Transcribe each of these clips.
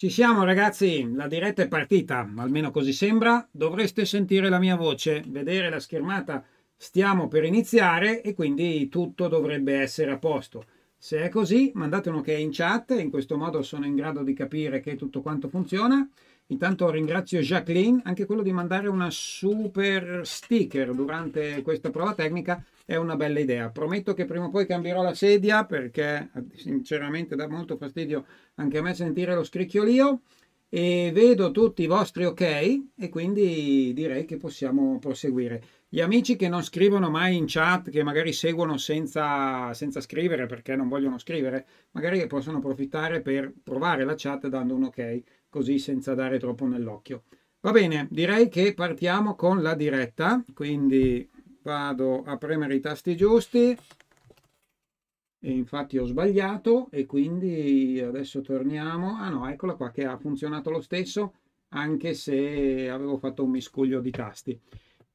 Ci siamo ragazzi, la diretta è partita, almeno così sembra. Dovreste sentire la mia voce, vedere la schermata. Stiamo per iniziare e quindi tutto dovrebbe essere a posto. Se è così, mandate un ok in chat, in questo modo sono in grado di capire che tutto quanto funziona. Intanto ringrazio Jacqueline anche quello di mandare una super sticker durante questa prova tecnica è una bella idea. Prometto che prima o poi cambierò la sedia perché sinceramente dà molto fastidio anche a me sentire lo scricchiolio e vedo tutti i vostri ok e quindi direi che possiamo proseguire. Gli amici che non scrivono mai in chat, che magari seguono senza, senza scrivere perché non vogliono scrivere, magari possono approfittare per provare la chat dando un ok così senza dare troppo nell'occhio. Va bene, direi che partiamo con la diretta, quindi vado a premere i tasti giusti e infatti ho sbagliato e quindi adesso torniamo. Ah no, eccola qua che ha funzionato lo stesso anche se avevo fatto un miscuglio di tasti.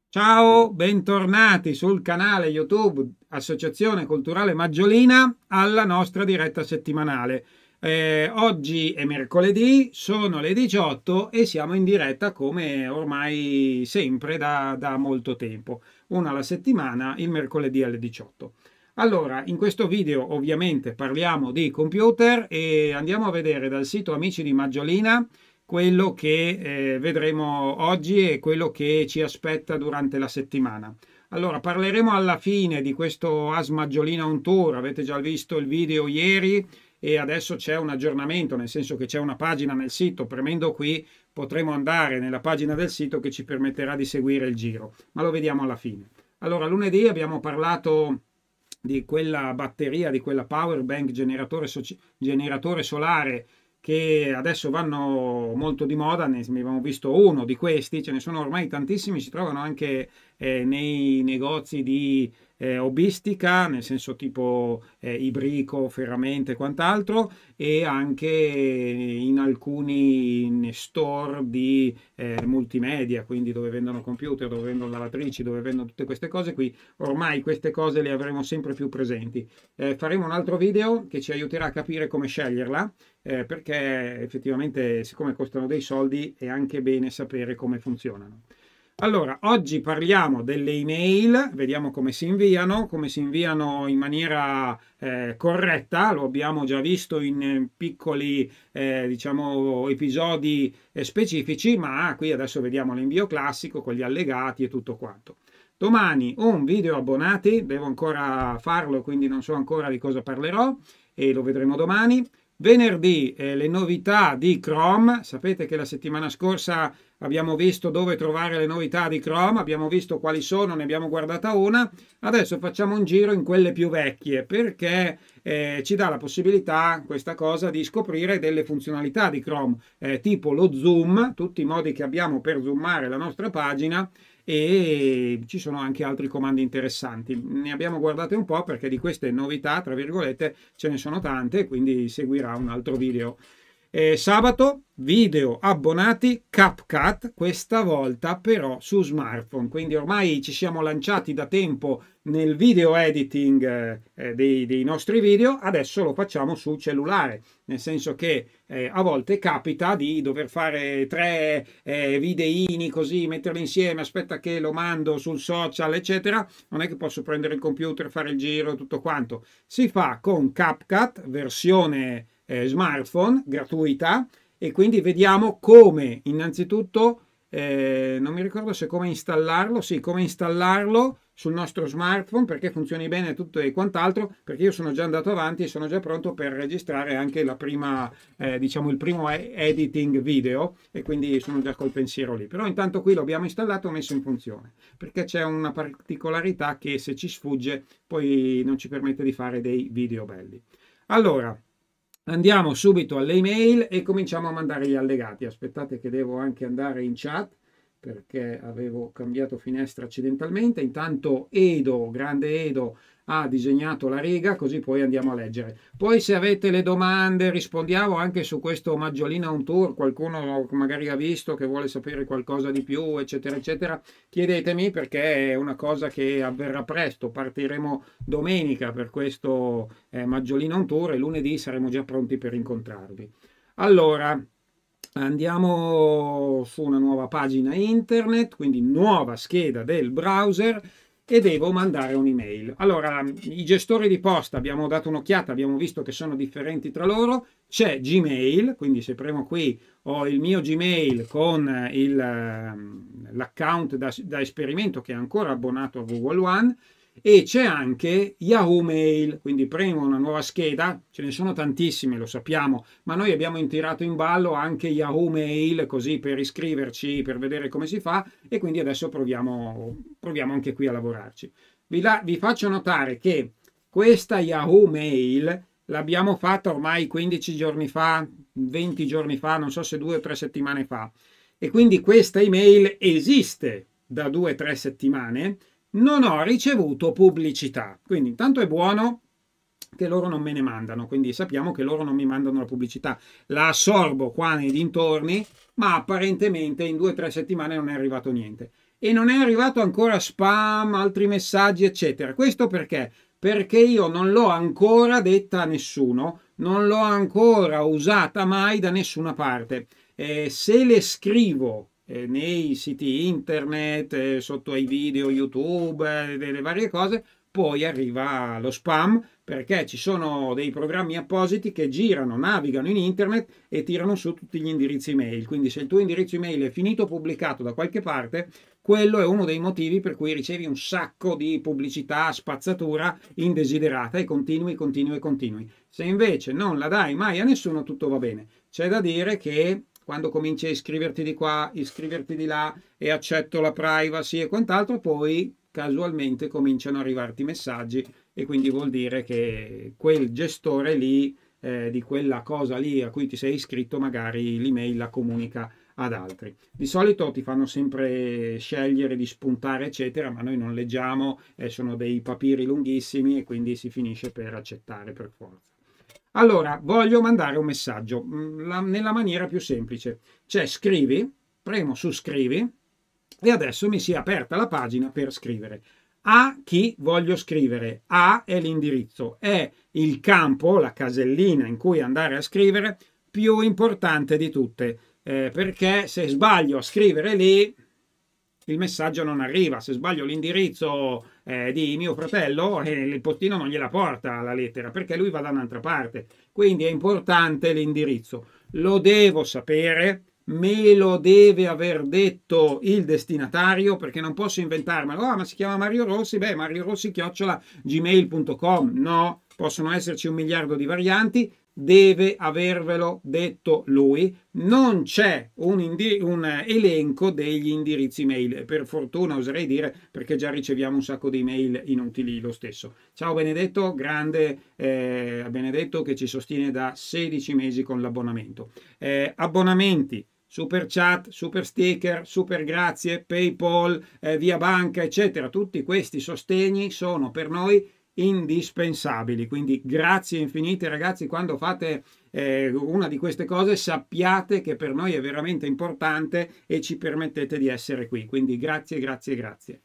Ciao, bentornati sul canale YouTube Associazione Culturale Maggiolina alla nostra diretta settimanale. Eh, oggi è mercoledì, sono le 18 e siamo in diretta come ormai sempre da, da molto tempo, una alla settimana, il mercoledì alle 18. Allora, in questo video ovviamente parliamo di computer e andiamo a vedere dal sito Amici di Maggiolina quello che eh, vedremo oggi e quello che ci aspetta durante la settimana. Allora, parleremo alla fine di questo As Maggiolina on Tour, avete già visto il video ieri e adesso c'è un aggiornamento, nel senso che c'è una pagina nel sito, premendo qui potremo andare nella pagina del sito che ci permetterà di seguire il giro, ma lo vediamo alla fine. Allora, lunedì abbiamo parlato di quella batteria, di quella power bank generatore, so- generatore solare che adesso vanno molto di moda, ne abbiamo visto uno di questi, ce ne sono ormai tantissimi, si trovano anche eh, nei negozi di eh, hobbistica, nel senso tipo eh, ibrico, ferramente e quant'altro, e anche in alcuni store di eh, multimedia, quindi dove vendono computer, dove vendono lavatrici, dove vendono tutte queste cose qui. Ormai queste cose le avremo sempre più presenti. Eh, faremo un altro video che ci aiuterà a capire come sceglierla, eh, perché effettivamente siccome costano dei soldi è anche bene sapere come funzionano. Allora, oggi parliamo delle email, vediamo come si inviano, come si inviano in maniera eh, corretta, lo abbiamo già visto in eh, piccoli eh, diciamo, episodi eh, specifici, ma qui adesso vediamo l'invio classico con gli allegati e tutto quanto. Domani un video abbonati, devo ancora farlo, quindi non so ancora di cosa parlerò e lo vedremo domani. Venerdì eh, le novità di Chrome, sapete che la settimana scorsa abbiamo visto dove trovare le novità di Chrome, abbiamo visto quali sono, ne abbiamo guardata una, adesso facciamo un giro in quelle più vecchie perché eh, ci dà la possibilità, questa cosa, di scoprire delle funzionalità di Chrome, eh, tipo lo zoom, tutti i modi che abbiamo per zoomare la nostra pagina e ci sono anche altri comandi interessanti. Ne abbiamo guardate un po' perché di queste novità, tra virgolette, ce ne sono tante, quindi seguirà un altro video. Eh, sabato video abbonati CapCut, questa volta però su smartphone. Quindi ormai ci siamo lanciati da tempo nel video editing eh, eh dei, dei, nostri video, adesso lo facciamo su cellulare, nel senso che eh, a volte capita di dover fare tre eh, videini così, metterli insieme, aspetta che lo mando sul social, eccetera. Non è che posso prendere il computer, fare il giro, tutto quanto. Si fa con CapCut, versione eh, smartphone gratuita e quindi vediamo come innanzitutto, eh, non mi ricordo se come installarlo, sì, come installarlo sul nostro smartphone perché funzioni bene tutto e quant'altro, perché io sono già andato avanti e sono già pronto per registrare anche la prima, eh, diciamo il primo editing video e quindi sono già col pensiero lì. Però intanto qui l'abbiamo installato e messo in funzione, perché c'è una particolarità che se ci sfugge poi non ci permette di fare dei video belli. Allora, Andiamo subito alle email e cominciamo a mandare gli allegati. Aspettate che devo anche andare in chat perché avevo cambiato finestra accidentalmente. Intanto Edo, grande Edo, ha disegnato la riga, così poi andiamo a leggere. Poi se avete le domande rispondiamo anche su questo Maggiolina on tour, qualcuno magari ha visto che vuole sapere qualcosa di più, eccetera, eccetera, chiedetemi perché è una cosa che avverrà presto, partiremo domenica per questo eh, Maggiolina on tour e lunedì saremo già pronti per incontrarvi. Allora, andiamo su una nuova pagina internet, quindi nuova scheda del browser e devo mandare un'email. Allora, i gestori di posta abbiamo dato un'occhiata, abbiamo visto che sono differenti tra loro. C'è Gmail, quindi se premo qui ho il mio Gmail con il, ehm, l'account da, da esperimento che è ancora abbonato a Google One e c'è anche Yahoo Mail, quindi premo una nuova scheda, ce ne sono tantissime, lo sappiamo, ma noi abbiamo tirato in ballo anche Yahoo Mail così per iscriverci, per vedere come si fa e quindi adesso proviamo, proviamo anche qui a lavorarci. Vi, la, vi faccio notare che questa Yahoo Mail l'abbiamo fatta ormai 15 giorni fa, 20 giorni fa, non so se due o tre settimane fa. E quindi questa email esiste da due o tre settimane, non ho ricevuto pubblicità. Quindi intanto è buono che loro non me ne mandano, quindi sappiamo che loro non mi mandano la pubblicità. La assorbo qua nei dintorni, ma apparentemente in due o tre settimane non è arrivato niente. E non è arrivato ancora spam, altri messaggi, eccetera. Questo perché? Perché io non l'ho ancora detta a nessuno, non l'ho ancora usata mai da nessuna parte. Eh, se le scrivo eh, nei siti internet, eh, sotto ai video YouTube, eh, delle varie cose, poi arriva lo spam perché ci sono dei programmi appositi che girano, navigano in internet e tirano su tutti gli indirizzi email. Quindi se il tuo indirizzo email è finito pubblicato da qualche parte, quello è uno dei motivi per cui ricevi un sacco di pubblicità, spazzatura indesiderata e continui, continui, continui. Se invece non la dai mai a nessuno, tutto va bene. C'è da dire che quando cominci a iscriverti di qua, iscriverti di là e accetto la privacy e quant'altro, poi casualmente cominciano ad arrivarti messaggi e quindi vuol dire che quel gestore lì, eh, di quella cosa lì a cui ti sei iscritto, magari l'email la comunica ad altri. Di solito ti fanno sempre scegliere di spuntare, eccetera, ma noi non leggiamo, eh, sono dei papiri lunghissimi e quindi si finisce per accettare per forza. Allora, voglio mandare un messaggio mm, la, nella maniera più semplice. Cioè, scrivi, premo su scrivi e adesso mi si è aperta la pagina per scrivere. A chi voglio scrivere? A è l'indirizzo, è il campo, la casellina in cui andare a scrivere, più importante di tutte. Eh, perché se sbaglio a scrivere lì il messaggio non arriva. Se sbaglio l'indirizzo eh, di mio fratello, eh, il postino non gliela porta la lettera perché lui va da un'altra parte. Quindi è importante l'indirizzo. Lo devo sapere, me lo deve aver detto il destinatario perché non posso inventarmelo. Ah, ma si chiama Mario Rossi? Beh, Mario Rossi chiocciola gmail.com. No, possono esserci un miliardo di varianti deve avervelo detto lui. Non c'è un, un, elenco degli indirizzi mail. Per fortuna oserei dire perché già riceviamo un sacco di mail inutili lo stesso. Ciao Benedetto, grande eh, Benedetto che ci sostiene da 16 mesi con l'abbonamento. Eh, abbonamenti. Super chat, super sticker, super grazie, PayPal, eh, via banca, eccetera. Tutti questi sostegni sono per noi indispensabili. Quindi grazie infinite ragazzi, quando fate eh, una di queste cose sappiate che per noi è veramente importante e ci permettete di essere qui. Quindi grazie, grazie, grazie.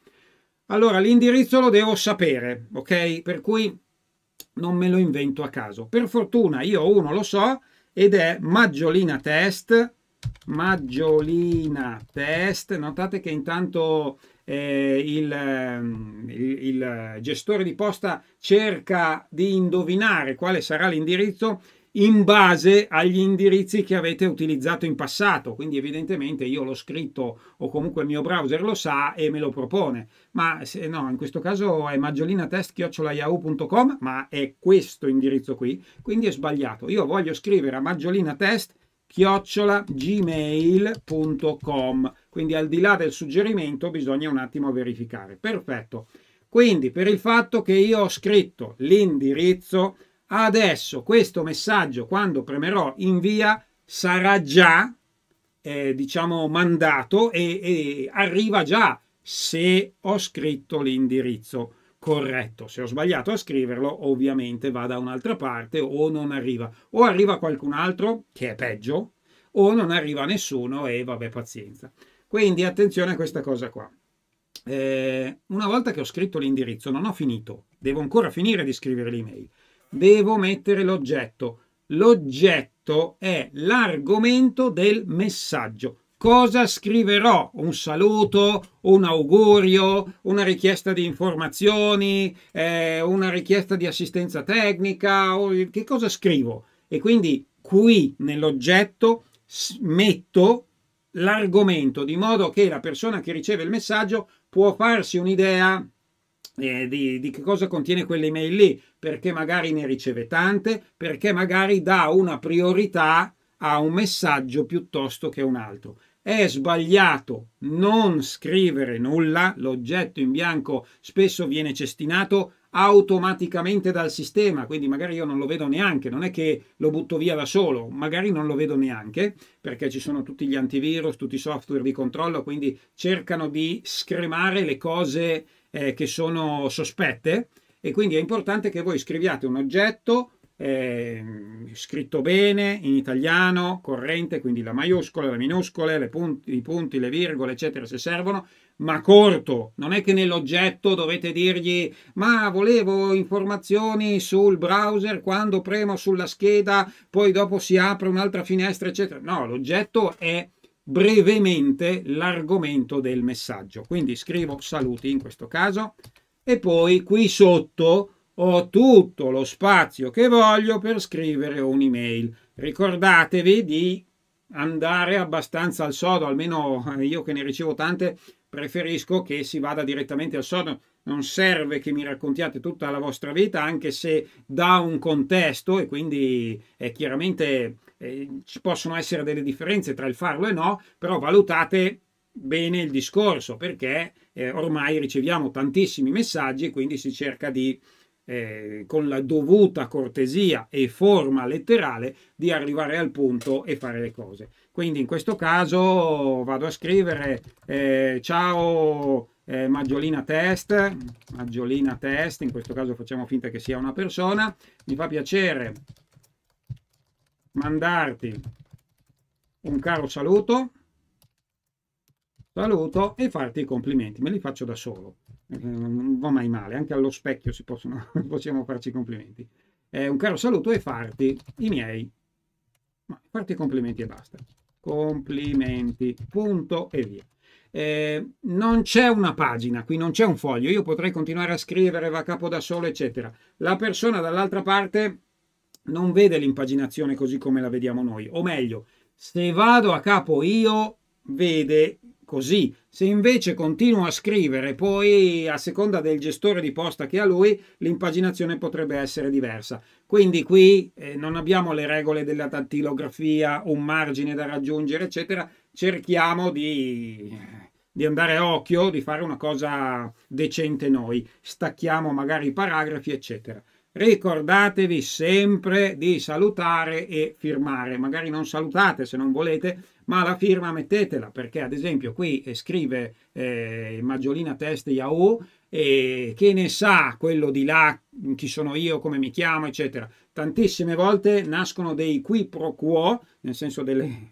Allora, l'indirizzo lo devo sapere, ok? Per cui non me lo invento a caso. Per fortuna io uno lo so ed è Maggiolina Test. Maggiolina Test. Notate che intanto eh, il, ehm, il, il gestore di posta cerca di indovinare quale sarà l'indirizzo in base agli indirizzi che avete utilizzato in passato. Quindi evidentemente io l'ho scritto o comunque il mio browser lo sa e me lo propone. Ma se, no, in questo caso è maggiolinatest.yahoo.com, ma è questo indirizzo qui, quindi è sbagliato. Io voglio scrivere a maggiolinatest.yahoo.com chiocciola gmail.com. Quindi al di là del suggerimento bisogna un attimo verificare. Perfetto. Quindi per il fatto che io ho scritto l'indirizzo, adesso questo messaggio quando premerò invia sarà già eh, diciamo mandato e, e arriva già se ho scritto l'indirizzo corretto. Se ho sbagliato a scriverlo, ovviamente va da un'altra parte o non arriva. O arriva qualcun altro, che è peggio, o non arriva nessuno e vabbè pazienza. Quindi attenzione a questa cosa qua. Eh, una volta che ho scritto l'indirizzo, non ho finito, devo ancora finire di scrivere l'email. Devo mettere l'oggetto. L'oggetto è l'argomento del messaggio cosa scriverò, un saluto, un augurio, una richiesta di informazioni, eh, una richiesta di assistenza tecnica, o, che cosa scrivo? E quindi qui nell'oggetto metto l'argomento di modo che la persona che riceve il messaggio può farsi un'idea eh, di, di, che cosa contiene quell'email lì, perché magari ne riceve tante, perché magari dà una priorità a un messaggio piuttosto che un altro. È sbagliato non scrivere nulla, l'oggetto in bianco spesso viene cestinato automaticamente dal sistema, quindi magari io non lo vedo neanche, non è che lo butto via da solo, magari non lo vedo neanche, perché ci sono tutti gli antivirus, tutti i software di controllo, quindi cercano di scremare le cose eh, che sono sospette e quindi è importante che voi scriviate un oggetto eh, scritto bene in italiano, corrente, quindi la maiuscola, le minuscole, punti, i punti, le virgole, eccetera, se servono, ma corto. Non è che nell'oggetto dovete dirgli ma volevo informazioni sul browser quando premo sulla scheda, poi dopo si apre un'altra finestra, eccetera. No, l'oggetto è brevemente l'argomento del messaggio. Quindi scrivo saluti in questo caso e poi qui sotto ho tutto lo spazio che voglio per scrivere un'email. Ricordatevi di andare abbastanza al sodo, almeno io che ne ricevo tante preferisco che si vada direttamente al sodo. Non serve che mi raccontiate tutta la vostra vita, anche se da un contesto e quindi è eh, chiaramente eh, ci possono essere delle differenze tra il farlo e no, però valutate bene il discorso perché eh, ormai riceviamo tantissimi messaggi, e quindi si cerca di eh, con la dovuta cortesia e forma letterale di arrivare al punto e fare le cose. Quindi in questo caso vado a scrivere eh, ciao eh, maggiolina test, maggiolina test, in questo caso facciamo finta che sia una persona, mi fa piacere mandarti un caro saluto, saluto e farti i complimenti, me li faccio da solo. Mm, non va mai male, anche allo specchio si possono, possiamo farci complimenti. Eh, un caro saluto e farti i miei, ma farti i complimenti e basta. Complimenti, punto e via. Eh, non c'è una pagina, qui non c'è un foglio, io potrei continuare a scrivere, va a capo da solo, eccetera. La persona dall'altra parte non vede l'impaginazione così come la vediamo noi, o meglio, se vado a capo io, vede così. Se invece continua a scrivere, poi a seconda del gestore di posta che ha lui, l'impaginazione potrebbe essere diversa. Quindi qui eh, non abbiamo le regole della tattilografia, un margine da raggiungere, eccetera. Cerchiamo di, di andare a occhio, di fare una cosa decente noi. Stacchiamo magari i paragrafi, eccetera ricordatevi sempre di salutare e firmare. Magari non salutate se non volete, ma la firma mettetela, perché ad esempio qui eh, scrive eh, Maggiolina Test Yahoo, e che ne sa quello di là, chi sono io, come mi chiamo, eccetera. Tantissime volte nascono dei qui pro quo, nel senso delle,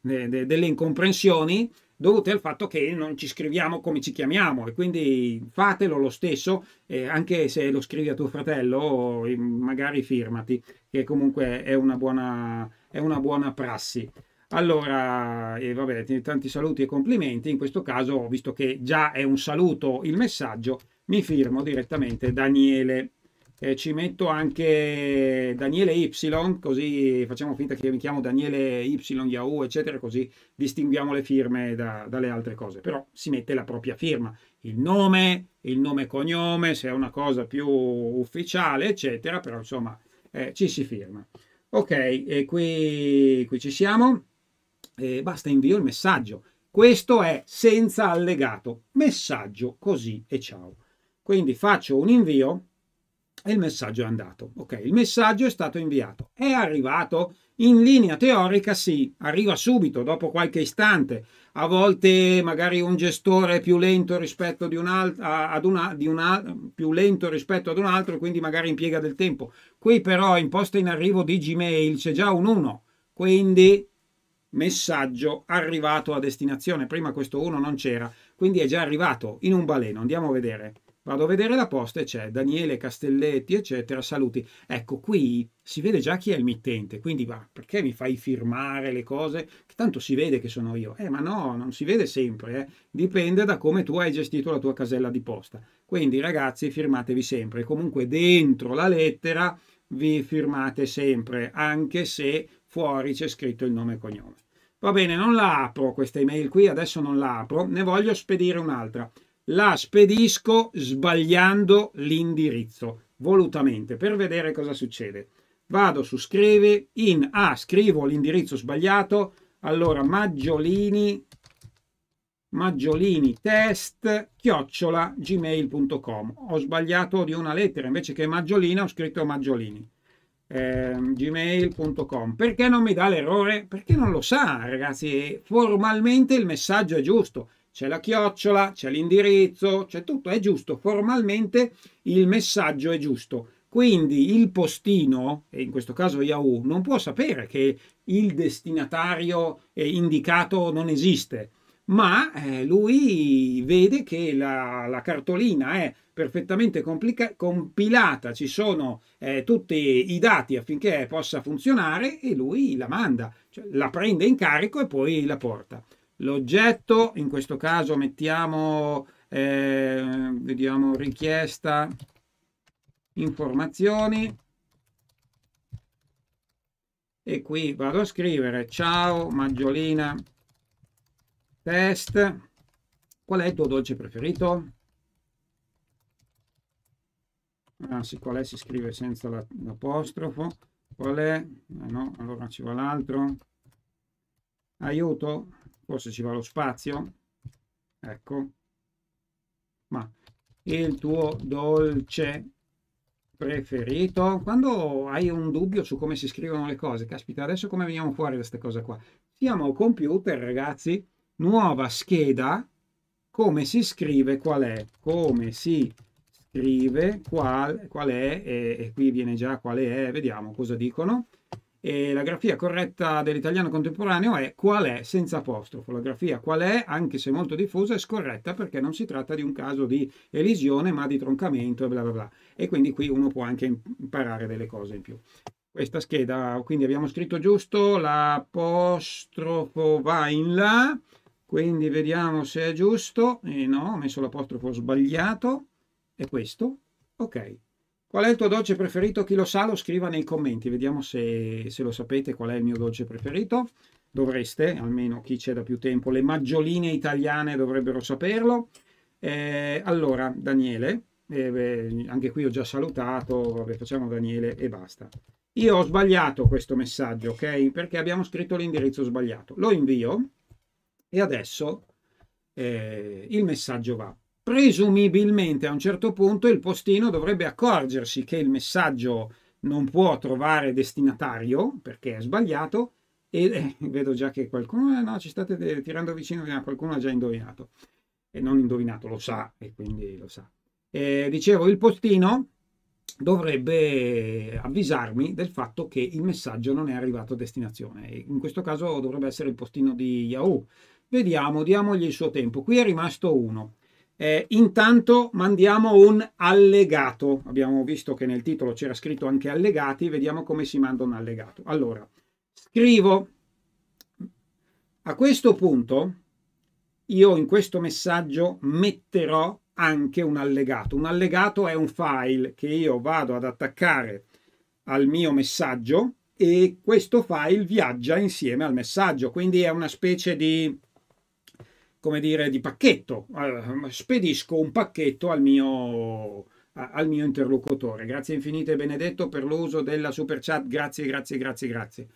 de, de, delle incomprensioni, dovute al fatto che non ci scriviamo come ci chiamiamo e quindi fatelo lo stesso, eh, anche se lo scrivi a tuo fratello, eh, magari firmati, che comunque è una buona, è una buona prassi. Allora, e eh, vabbè, tanti saluti e complimenti. In questo caso, visto che già è un saluto il messaggio, mi firmo direttamente Daniele eh, ci metto anche Daniele Y, così facciamo finta che mi chiamo Daniele Y, Yahoo, eccetera, così distinguiamo le firme da, dalle altre cose. Però si mette la propria firma, il nome, il nome e cognome, se è una cosa più ufficiale, eccetera, però insomma eh, ci si firma. Ok, e qui, qui ci siamo. E basta invio il messaggio. Questo è senza allegato, messaggio così e ciao. Quindi faccio un invio e il messaggio è andato. Ok, il messaggio è stato inviato. È arrivato? In linea teorica sì, arriva subito, dopo qualche istante. A volte magari un gestore è più lento rispetto, di un, ad, una, di una, più lento rispetto ad un altro, quindi magari impiega del tempo. Qui però in posta in arrivo di Gmail c'è già un 1, quindi messaggio arrivato a destinazione. Prima questo 1 non c'era, quindi è già arrivato in un baleno. Andiamo a vedere. Vado a vedere la posta e c'è Daniele Castelletti, eccetera, saluti. Ecco, qui si vede già chi è il mittente, quindi va, perché mi fai firmare le cose? Che tanto si vede che sono io. Eh, ma no, non si vede sempre, eh. dipende da come tu hai gestito la tua casella di posta. Quindi ragazzi, firmatevi sempre. Comunque dentro la lettera vi firmate sempre, anche se fuori c'è scritto il nome e cognome. Va bene, non la apro questa email qui, adesso non la apro, ne voglio spedire un'altra la spedisco sbagliando l'indirizzo volutamente per vedere cosa succede. Vado su scrivi in A, ah, scrivo l'indirizzo sbagliato, allora maggiolini maggiolini test chiocciola gmail.com ho sbagliato di una lettera invece che maggiolina ho scritto maggiolini eh, gmail.com perché non mi dà l'errore perché non lo sa ragazzi formalmente il messaggio è giusto c'è la chiocciola, c'è l'indirizzo, c'è tutto, è giusto, formalmente il messaggio è giusto. Quindi il postino, e in questo caso Yahoo, non può sapere che il destinatario indicato non esiste, ma eh, lui vede che la, la cartolina è perfettamente compilata, ci sono eh, tutti i dati affinché possa funzionare e lui la manda, cioè la prende in carico e poi la porta l'oggetto, in questo caso mettiamo, eh, vediamo, richiesta informazioni e qui vado a scrivere ciao maggiolina test qual è il tuo dolce preferito? anzi ah, qual è si scrive senza l'apostrofo qual è? Eh, no, allora ci va l'altro aiuto forse ci va lo spazio ecco ma il tuo dolce preferito quando hai un dubbio su come si scrivono le cose caspita adesso come veniamo fuori da queste cose qua siamo al computer ragazzi nuova scheda come si scrive qual è come si scrive qual, qual è e, e qui viene già quale è vediamo cosa dicono e la grafia corretta dell'italiano contemporaneo è qual è senza apostrofo. La grafia qual è, anche se molto diffusa, è scorretta perché non si tratta di un caso di elisione ma di troncamento e bla bla bla. E quindi qui uno può anche imparare delle cose in più. Questa scheda, quindi abbiamo scritto giusto, l'apostrofo va in là, quindi vediamo se è giusto. E eh, no, ho messo l'apostrofo sbagliato, è questo. Ok. Qual è il tuo dolce preferito? Chi lo sa lo scriva nei commenti, vediamo se, se lo sapete qual è il mio dolce preferito. Dovreste, almeno chi c'è da più tempo, le maggioline italiane dovrebbero saperlo. Eh, allora, Daniele, eh, beh, anche qui ho già salutato, vabbè, facciamo Daniele e basta. Io ho sbagliato questo messaggio, ok? Perché abbiamo scritto l'indirizzo sbagliato. Lo invio e adesso eh, il messaggio va presumibilmente a un certo punto il postino dovrebbe accorgersi che il messaggio non può trovare destinatario perché è sbagliato e eh, vedo già che qualcuno eh, no, ci state tirando vicino, qualcuno ha già indovinato e non indovinato, lo sa e quindi lo sa. Eh, dicevo, il postino dovrebbe avvisarmi del fatto che il messaggio non è arrivato a destinazione. In questo caso dovrebbe essere il postino di Yahoo. Vediamo, diamogli il suo tempo. Qui è rimasto uno. Eh, intanto mandiamo un allegato. Abbiamo visto che nel titolo c'era scritto anche allegati, vediamo come si manda un allegato. Allora, scrivo a questo punto io in questo messaggio metterò anche un allegato. Un allegato è un file che io vado ad attaccare al mio messaggio e questo file viaggia insieme al messaggio, quindi è una specie di come dire, di pacchetto. spedisco un pacchetto al mio, al mio interlocutore. Grazie infinite Benedetto per l'uso della super chat. Grazie, grazie, grazie, grazie.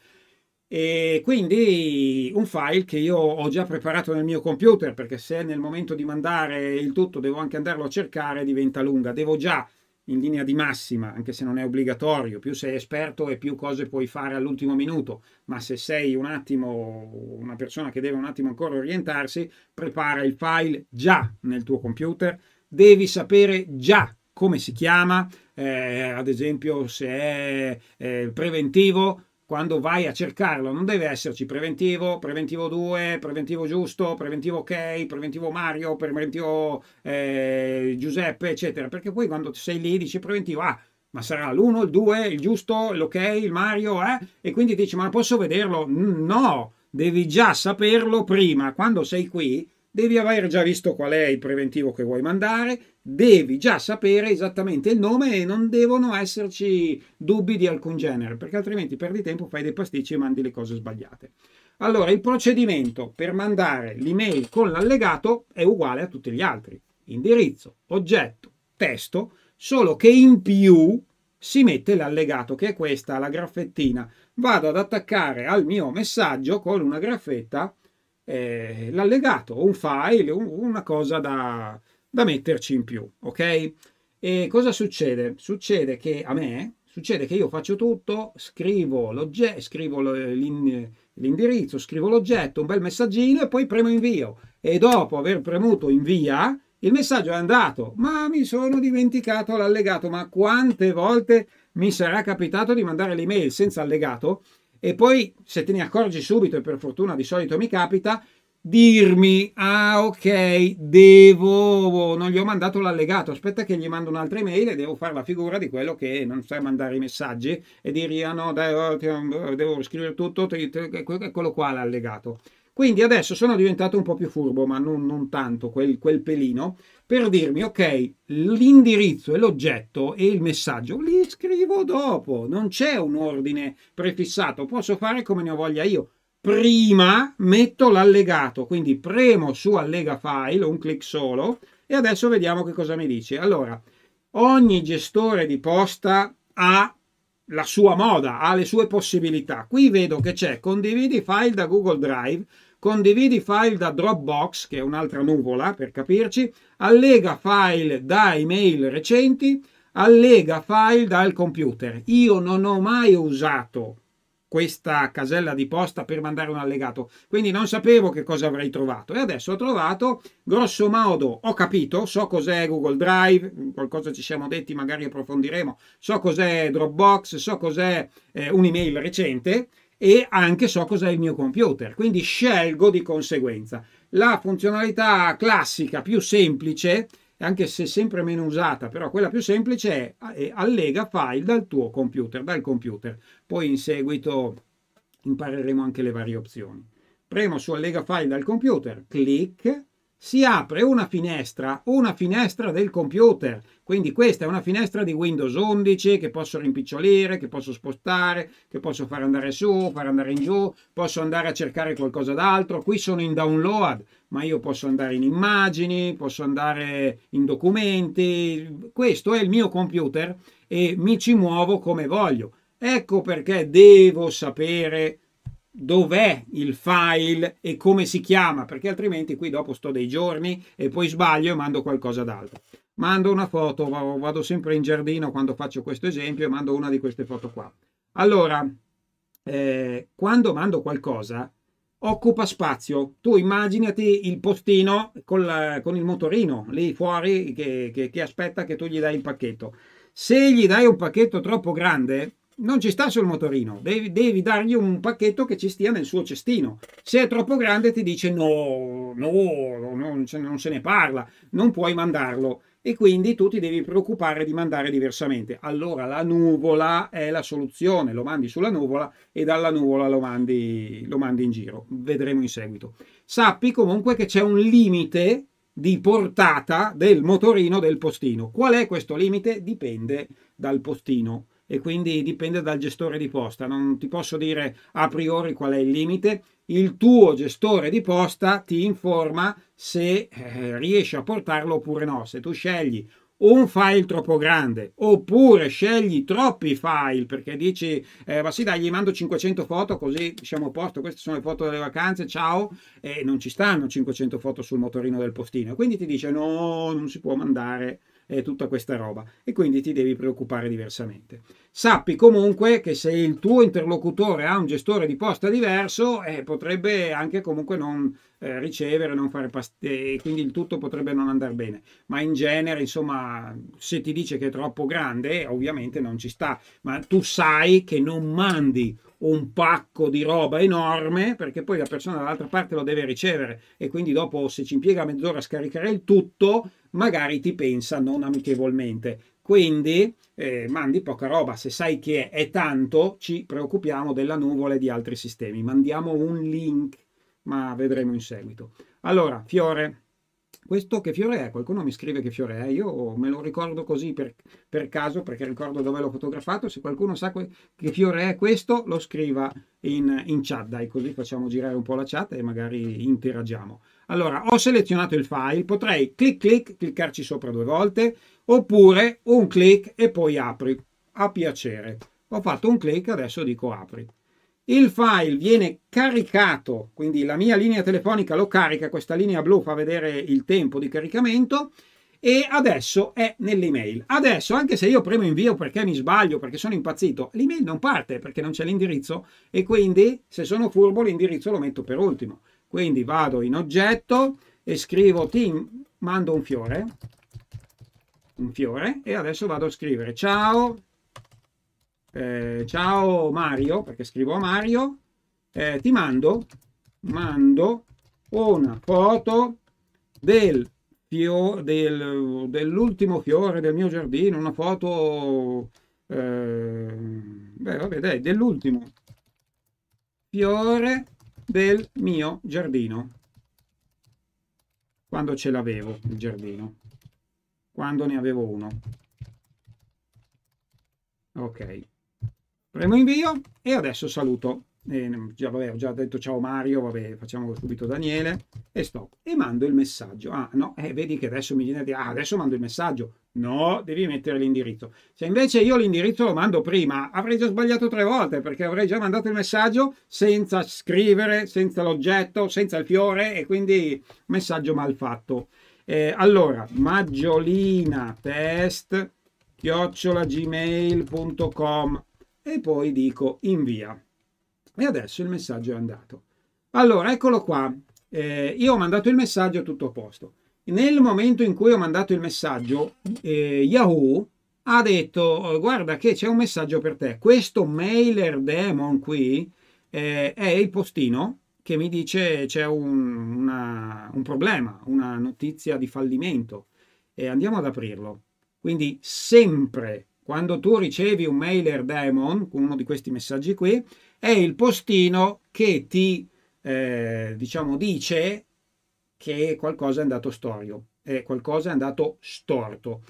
E quindi un file che io ho già preparato nel mio computer perché se nel momento di mandare il tutto devo anche andarlo a cercare diventa lunga. Devo già in linea di massima, anche se non è obbligatorio, più sei esperto e più cose puoi fare all'ultimo minuto, ma se sei un attimo una persona che deve un attimo ancora orientarsi, prepara il file già nel tuo computer, devi sapere già come si chiama, eh, ad esempio se è eh, preventivo, quando vai a cercarlo non deve esserci preventivo, preventivo 2, preventivo giusto, preventivo ok, preventivo Mario, preventivo eh, Giuseppe, eccetera. Perché poi quando sei lì dici preventivo, ah, ma sarà l'1, il 2, il giusto, l'ok, il Mario, eh? E quindi dici, ma posso vederlo? No, devi già saperlo prima. Quando sei qui, devi aver già visto qual è il preventivo che vuoi mandare, devi già sapere esattamente il nome e non devono esserci dubbi di alcun genere, perché altrimenti perdi tempo, fai dei pasticci e mandi le cose sbagliate. Allora, il procedimento per mandare l'email con l'allegato è uguale a tutti gli altri. Indirizzo, oggetto, testo, solo che in più si mette l'allegato, che è questa, la graffettina. Vado ad attaccare al mio messaggio con una graffetta eh, l'allegato, un file, un, una cosa da, da metterci in più, ok? E cosa succede? Succede che a me, succede che io faccio tutto, scrivo, l'oggetto, scrivo l'indirizzo, scrivo l'oggetto, un bel messaggino e poi premo invio. E dopo aver premuto invia, il messaggio è andato, ma mi sono dimenticato l'allegato. Ma quante volte mi sarà capitato di mandare l'email senza allegato? E poi, se te ne accorgi subito, e per fortuna di solito mi capita, dirmi, ah ok, devo, non gli ho mandato l'allegato, aspetta che gli mando un'altra email e devo fare la figura di quello che non sa mandare i messaggi e dirgli, ah no, dai, oh, oh, devo scrivere tutto, eccolo qua l'allegato. Quindi adesso sono diventato un po' più furbo, ma non, non tanto, quel, quel, pelino, per dirmi, ok, l'indirizzo e l'oggetto e il messaggio li scrivo dopo, non c'è un ordine prefissato, posso fare come ne ho voglia io prima metto l'allegato, quindi premo su allega file, un clic solo, e adesso vediamo che cosa mi dice. Allora, ogni gestore di posta ha la sua moda, ha le sue possibilità. Qui vedo che c'è condividi file da Google Drive, condividi file da Dropbox, che è un'altra nuvola per capirci, allega file da email recenti, allega file dal computer. Io non ho mai usato questa casella di posta per mandare un allegato. Quindi non sapevo che cosa avrei trovato e adesso ho trovato, grosso modo, ho capito, so cos'è Google Drive, qualcosa ci siamo detti, magari approfondiremo, so cos'è Dropbox, so cos'è eh, un'email recente e anche so cos'è il mio computer, quindi scelgo di conseguenza. La funzionalità classica più semplice anche se sempre meno usata, però quella più semplice è eh, allega file dal tuo computer, dal computer. Poi in seguito impareremo anche le varie opzioni. Premo su allega file dal computer, clic, si apre una finestra, una finestra del computer. Quindi questa è una finestra di Windows 11 che posso rimpicciolire, che posso spostare, che posso far andare su, far andare in giù, posso andare a cercare qualcosa d'altro. Qui sono in download, ma io posso andare in immagini, posso andare in documenti, questo è il mio computer e mi ci muovo come voglio. Ecco perché devo sapere dov'è il file e come si chiama, perché altrimenti qui dopo sto dei giorni e poi sbaglio e mando qualcosa d'altro. Mando una foto, vado sempre in giardino quando faccio questo esempio e mando una di queste foto qua. Allora, eh, quando mando qualcosa, occupa spazio. Tu immaginati il postino col, con il motorino lì fuori che, che, che aspetta che tu gli dai il pacchetto. Se gli dai un pacchetto troppo grande, non ci sta sul motorino, devi, devi, dargli un pacchetto che ci stia nel suo cestino. Se è troppo grande ti dice no, no, non, non se ne parla, non puoi mandarlo e quindi tu ti devi preoccupare di mandare diversamente. Allora la nuvola è la soluzione, lo mandi sulla nuvola e dalla nuvola lo mandi, lo mandi in giro. Vedremo in seguito. Sappi comunque che c'è un limite di portata del motorino del postino. Qual è questo limite? Dipende dal postino e quindi dipende dal gestore di posta. Non ti posso dire a priori qual è il limite. Il tuo gestore di posta ti informa se eh, riesci a portarlo oppure no. Se tu scegli un file troppo grande oppure scegli troppi file perché dici eh, ma sì dai gli mando 500 foto così siamo a posto queste sono le foto delle vacanze ciao e non ci stanno 500 foto sul motorino del postino quindi ti dice no non si può mandare eh, tutta questa roba e quindi ti devi preoccupare diversamente. Sappi comunque che se il tuo interlocutore ha un gestore di posta diverso eh, potrebbe anche comunque non eh, ricevere, non fare past- e quindi il tutto potrebbe non andare bene. Ma in genere, insomma, se ti dice che è troppo grande, ovviamente non ci sta, ma tu sai che non mandi un pacco di roba enorme perché poi la persona dall'altra parte lo deve ricevere e quindi dopo se ci impiega mezz'ora a scaricare il tutto magari ti pensa non amichevolmente. Quindi eh, mandi poca roba, se sai che è, tanto ci preoccupiamo della nuvola e di altri sistemi. Mandiamo un link, ma vedremo in seguito. Allora, Fiore, questo che fiore è? Qualcuno mi scrive che fiore è, io me lo ricordo così per, per caso perché ricordo dove l'ho fotografato, se qualcuno sa que che fiore è questo lo scriva in, in chat, dai così facciamo girare un po' la chat e magari interagiamo. Allora, ho selezionato il file, potrei clic clic, cliccarci sopra due volte, oppure un clic e poi apri, a piacere. Ho fatto un clic, adesso dico apri. Il file viene caricato, quindi la mia linea telefonica lo carica, questa linea blu fa vedere il tempo di caricamento, e adesso è nell'email. Adesso, anche se io premo invio perché mi sbaglio, perché sono impazzito, l'email non parte perché non c'è l'indirizzo e quindi se sono furbo l'indirizzo lo metto per ultimo. Quindi vado in oggetto e scrivo ti mando un fiore, un fiore e adesso vado a scrivere ciao, eh, ciao Mario, perché scrivo a Mario, eh, ti mando, mando una foto del fio, del, dell'ultimo fiore del mio giardino, una foto, eh, beh vabbè dai, dell'ultimo fiore del mio giardino. Quando ce l'avevo il giardino. Quando ne avevo uno. Ok. Premo invio e adesso saluto eh, già, vabbè, ho già detto ciao Mario, vabbè, facciamo subito Daniele e stop e mando il messaggio. Ah, no, eh, vedi che adesso mi viene a dire, ah, adesso mando il messaggio. No, devi mettere l'indirizzo. Se invece io l'indirizzo lo mando prima, avrei già sbagliato tre volte perché avrei già mandato il messaggio senza scrivere, senza l'oggetto, senza il fiore e quindi messaggio mal fatto. Eh, allora, maggiolina test chiocciolagmail.com e poi dico invia. E adesso il messaggio è andato. Allora, eccolo qua. Eh, io ho mandato il messaggio, tutto a posto. Nel momento in cui ho mandato il messaggio, eh, Yahoo ha detto, oh, guarda che c'è un messaggio per te. Questo mailer demon qui eh, è il postino che mi dice c'è un, un problema, una notizia di fallimento. E andiamo ad aprirlo. Quindi sempre quando tu ricevi un mailer demon, uno di questi messaggi qui, è il postino che ti eh, diciamo dice che qualcosa è andato storio, eh, qualcosa è andato storto.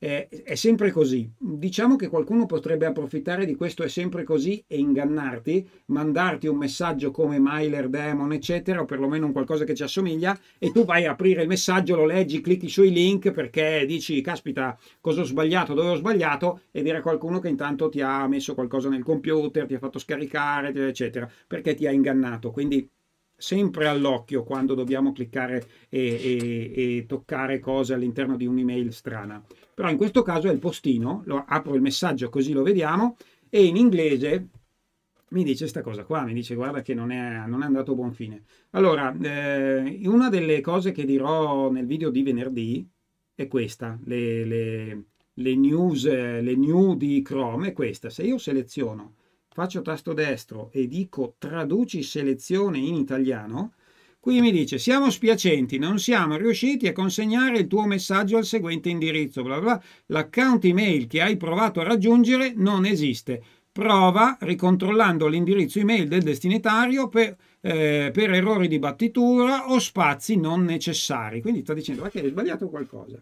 Eh, è sempre così. Diciamo che qualcuno potrebbe approfittare di questo è sempre così e ingannarti, mandarti un messaggio come Myler, Demon, eccetera, o perlomeno un qualcosa che ci assomiglia, e tu vai a aprire il messaggio, lo leggi, clicchi sui link perché dici, caspita, cosa ho sbagliato, dove ho sbagliato, e dire a qualcuno che intanto ti ha messo qualcosa nel computer, ti ha fatto scaricare, eccetera, perché ti ha ingannato. Quindi sempre all'occhio quando dobbiamo cliccare e, e, e toccare cose all'interno di un'email strana. Però in questo caso è il postino, lo, apro il messaggio così lo vediamo, e in inglese mi dice questa cosa qua, mi dice guarda che non è, non è andato a buon fine. Allora, eh, una delle cose che dirò nel video di venerdì è questa, le, le, le news, eh, le new di Chrome è questa. Se io seleziono faccio tasto destro e dico traduci selezione in italiano, qui mi dice siamo spiacenti, non siamo riusciti a consegnare il tuo messaggio al seguente indirizzo, bla bla, l'account email che hai provato a raggiungere non esiste. Prova ricontrollando l'indirizzo email del destinatario per, eh, per errori di battitura o spazi non necessari. Quindi sta dicendo che hai sbagliato qualcosa.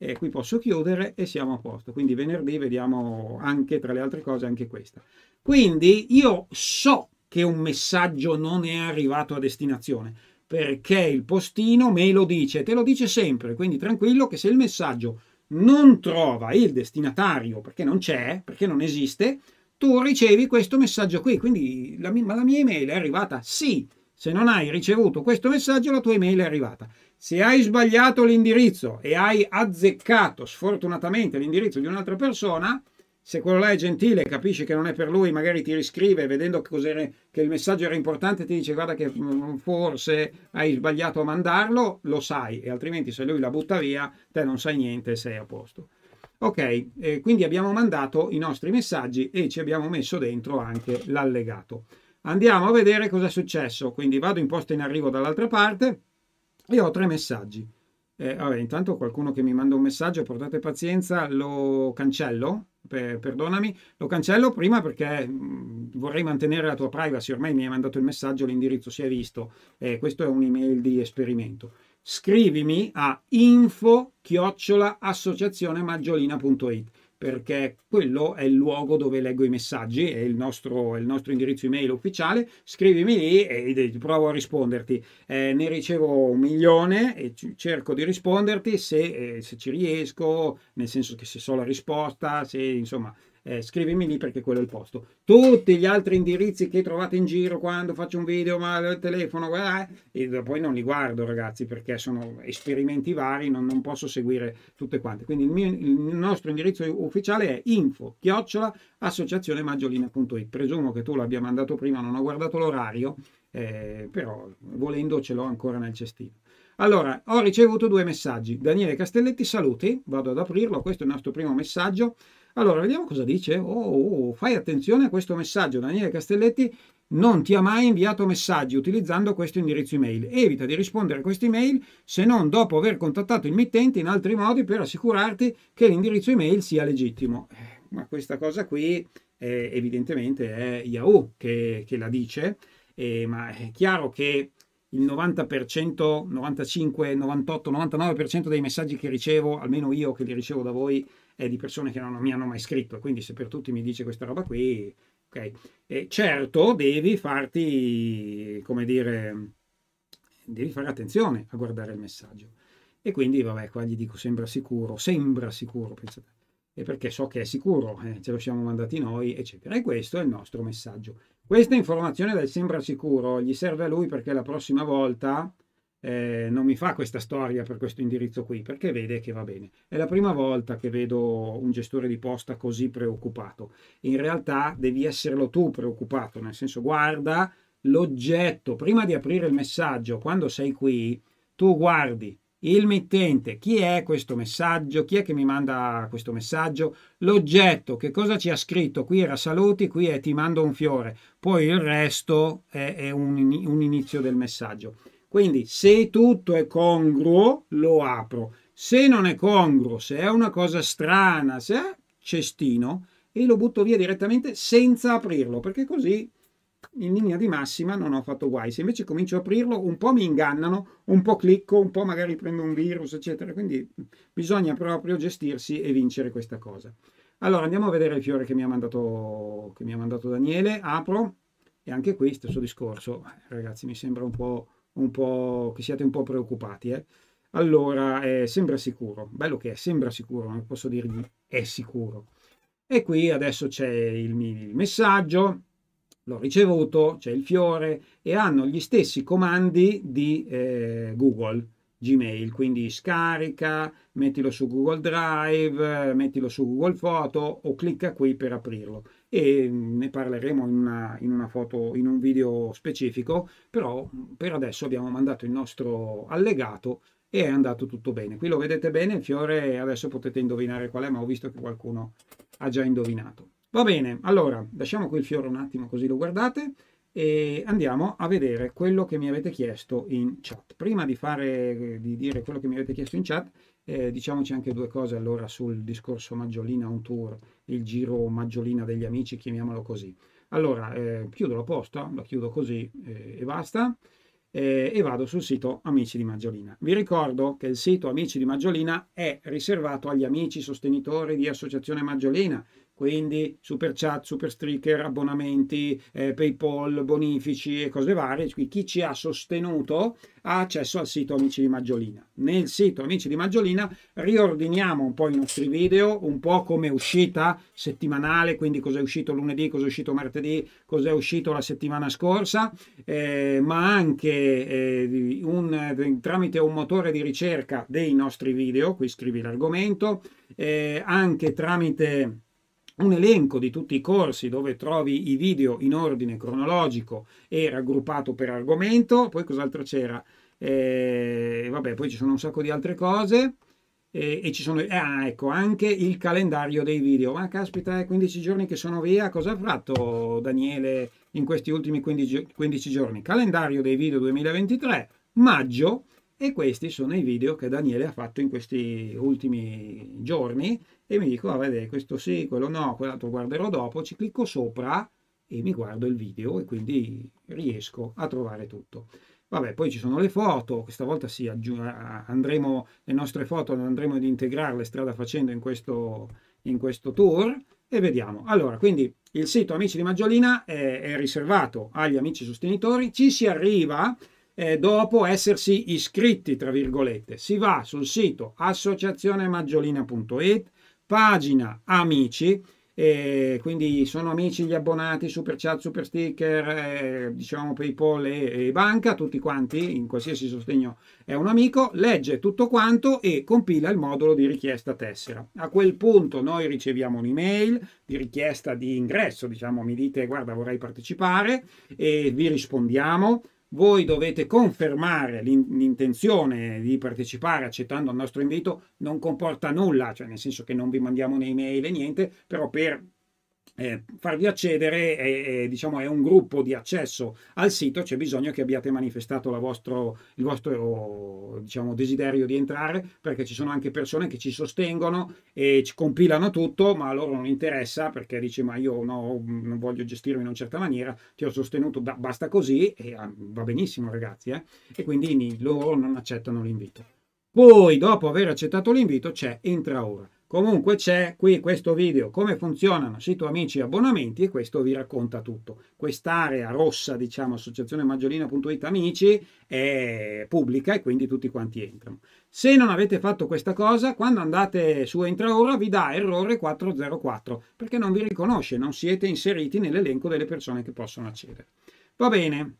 E qui posso chiudere e siamo a posto. Quindi venerdì vediamo anche, tra le altre cose, anche questa. Quindi io so che un messaggio non è arrivato a destinazione perché il postino me lo dice, te lo dice sempre, quindi tranquillo che se il messaggio non trova il destinatario perché non c'è, perché non esiste, tu ricevi questo messaggio qui, quindi la mia, la mia email è arrivata, sì, se non hai ricevuto questo messaggio la tua email è arrivata. Se hai sbagliato l'indirizzo e hai azzeccato sfortunatamente l'indirizzo di un'altra persona, se quello là è gentile, e capisci che non è per lui, magari ti riscrive vedendo che, che il messaggio era importante, ti dice guarda che mm, forse hai sbagliato a mandarlo, lo sai, e altrimenti se lui la butta via, te non sai niente e sei a posto. Ok, eh, quindi abbiamo mandato i nostri messaggi e ci abbiamo messo dentro anche l'allegato. Andiamo a vedere cosa è successo, quindi vado in posta in arrivo dall'altra parte io ho tre messaggi. Eh, vabbè, intanto qualcuno che mi manda un messaggio, portate pazienza, lo cancello, per, perdonami, lo cancello prima perché vorrei mantenere la tua privacy, ormai mi hai mandato il messaggio, l'indirizzo si è visto, eh, questo è un'email di esperimento. Scrivimi a info-associazionemaggiolina.it perché quello è il luogo dove leggo i messaggi, è il nostro, è il nostro indirizzo email ufficiale, scrivimi lì e, e provo a risponderti. Eh, ne ricevo un milione e cerco di risponderti se, eh, se, ci riesco, nel senso che se so la risposta, se insomma eh, scrivimi lì perché quello è il posto. Tutti gli altri indirizzi che trovate in giro quando faccio un video, ma il telefono, eh, eh e poi non li guardo ragazzi perché sono esperimenti vari, non, non posso seguire tutte quante. Quindi il, mio, il nostro indirizzo ufficiale è info chiocciola associazionemaggiolina.it. Presumo che tu l'abbia mandato prima, non ho guardato l'orario, eh, però volendo ce l'ho ancora nel cestino. Allora, ho ricevuto due messaggi. Daniele Castelletti, saluti, vado ad aprirlo, questo è il nostro primo messaggio. Allora, vediamo cosa dice. Oh, oh, oh, fai attenzione a questo messaggio. Daniele Castelletti non ti ha mai inviato messaggi utilizzando questo indirizzo email. Evita di rispondere a queste email se non dopo aver contattato il mittente in altri modi per assicurarti che l'indirizzo email sia legittimo. Eh, ma questa cosa qui eh, evidentemente è Yahoo che, che la dice, eh, ma è chiaro che il 90%, 95, 98, 99% dei messaggi che ricevo, almeno io che li ricevo da voi, eh, di persone che non mi hanno mai scritto, quindi se per tutti mi dice questa roba qui, ok. E certo, devi farti, come dire, devi fare attenzione a guardare il messaggio. E quindi, vabbè, qua gli dico sembra sicuro, sembra sicuro, pensate. E perché so che è sicuro, eh, ce lo siamo mandati noi, eccetera. E questo è il nostro messaggio. Questa informazione del sembra sicuro gli serve a lui perché la prossima volta eh, non mi fa questa storia per questo indirizzo qui, perché vede che va bene. È la prima volta che vedo un gestore di posta così preoccupato. In realtà devi esserlo tu preoccupato, nel senso guarda l'oggetto, prima di aprire il messaggio, quando sei qui, tu guardi il mittente, chi è questo messaggio, chi è che mi manda questo messaggio, l'oggetto, che cosa ci ha scritto, qui era saluti, qui è ti mando un fiore, poi il resto è, è un, un inizio del messaggio. Quindi se tutto è congruo, lo apro. Se non è congruo, se è una cosa strana, se è cestino, e lo butto via direttamente senza aprirlo, perché così in linea di massima non ho fatto guai. Se invece comincio a aprirlo, un po' mi ingannano, un po' clicco, un po' magari prendo un virus, eccetera. Quindi bisogna proprio gestirsi e vincere questa cosa. Allora andiamo a vedere il fiore che mi ha mandato, mi ha mandato Daniele. Apro e anche qui stesso discorso. Ragazzi, mi sembra un po' un po', che siate un po' preoccupati. Eh. Allora, eh, sembra sicuro, bello che è, sembra sicuro, non posso dirgli è sicuro. E qui adesso c'è il, il messaggio, l'ho ricevuto, c'è il fiore e hanno gli stessi comandi di eh, Google Gmail, quindi scarica, mettilo su Google Drive, mettilo su Google Foto o clicca qui per aprirlo e ne parleremo in una, in una foto, in un video specifico, però per adesso abbiamo mandato il nostro allegato e è andato tutto bene. Qui lo vedete bene, il fiore adesso potete indovinare qual è, ma ho visto che qualcuno ha già indovinato. Va bene, allora lasciamo qui il fiore un attimo così lo guardate e andiamo a vedere quello che mi avete chiesto in chat. Prima di, fare, di dire quello che mi avete chiesto in chat, eh, diciamoci anche due cose allora sul discorso Maggiolina un tour, il giro Maggiolina degli amici, chiamiamolo così. Allora, eh, chiudo la posta, la chiudo così eh, e basta, eh, e vado sul sito Amici di Maggiolina. Vi ricordo che il sito Amici di Maggiolina è riservato agli amici sostenitori di Associazione Maggiolina, quindi super chat, super sticker, abbonamenti, eh, PayPal, bonifici e cose varie. Quindi chi ci ha sostenuto ha accesso al sito Amici di Maggiolina. Nel sito Amici di Maggiolina riordiniamo un po' i nostri video, un po' come uscita settimanale, quindi cosa è uscito lunedì, cosa è uscito martedì, cosa è uscito la settimana scorsa, eh, ma anche eh, un, eh, tramite un motore di ricerca dei nostri video, qui scrivi l'argomento, eh, anche tramite un elenco di tutti i corsi dove trovi i video in ordine cronologico e raggruppato per argomento, poi cos'altro c'era? Eh, vabbè, poi ci sono un sacco di altre cose eh, e ci sono, ah, ecco, anche il calendario dei video. Ma ah, caspita, 15 eh, giorni che sono via, cosa ha fatto Daniele in questi ultimi 15, 15 giorni? Calendario dei video 2023, maggio, e questi sono i video che Daniele ha fatto in questi ultimi giorni e mi dico, a ah, questo sì, quello no, quell'altro guarderò dopo, ci clicco sopra e mi guardo il video e quindi riesco a trovare tutto. Vabbè, poi ci sono le foto, questa volta sì, andremo, le nostre foto andremo ad integrarle strada facendo in questo, in questo tour e vediamo. Allora, quindi il sito Amici di Maggiolina è, è riservato agli amici sostenitori, ci si arriva eh, dopo essersi iscritti, tra virgolette. Si va sul sito associazionemaggiolina.it, pagina amici e quindi sono amici gli abbonati, super chat, super sticker, eh, diciamo PayPal e, e, banca, tutti quanti, in qualsiasi sostegno è un amico, legge tutto quanto e compila il modulo di richiesta tessera. A quel punto noi riceviamo un'email di richiesta di ingresso, diciamo mi dite guarda vorrei partecipare e vi rispondiamo voi dovete confermare l'intenzione di partecipare accettando il nostro invito, non comporta nulla, cioè nel senso che non vi mandiamo né email né niente, però per eh, farvi accedere è, è, diciamo, è, un gruppo di accesso al sito, c'è bisogno che abbiate manifestato vostro, il vostro diciamo, desiderio di entrare, perché ci sono anche persone che ci sostengono e ci compilano tutto, ma a loro non interessa perché dice ma io no, non voglio gestirmi in una certa maniera, ti ho sostenuto, basta così e ah, va benissimo ragazzi, eh? e quindi loro non accettano l'invito. Poi dopo aver accettato l'invito c'è entra ora. Comunque c'è qui questo video come funzionano sito amici e abbonamenti e questo vi racconta tutto. Quest'area rossa, diciamo, maggiolina.it amici è pubblica e quindi tutti quanti entrano. Se non avete fatto questa cosa, quando andate su entra ora vi dà errore 404 perché non vi riconosce, non siete inseriti nell'elenco delle persone che possono accedere. Va bene.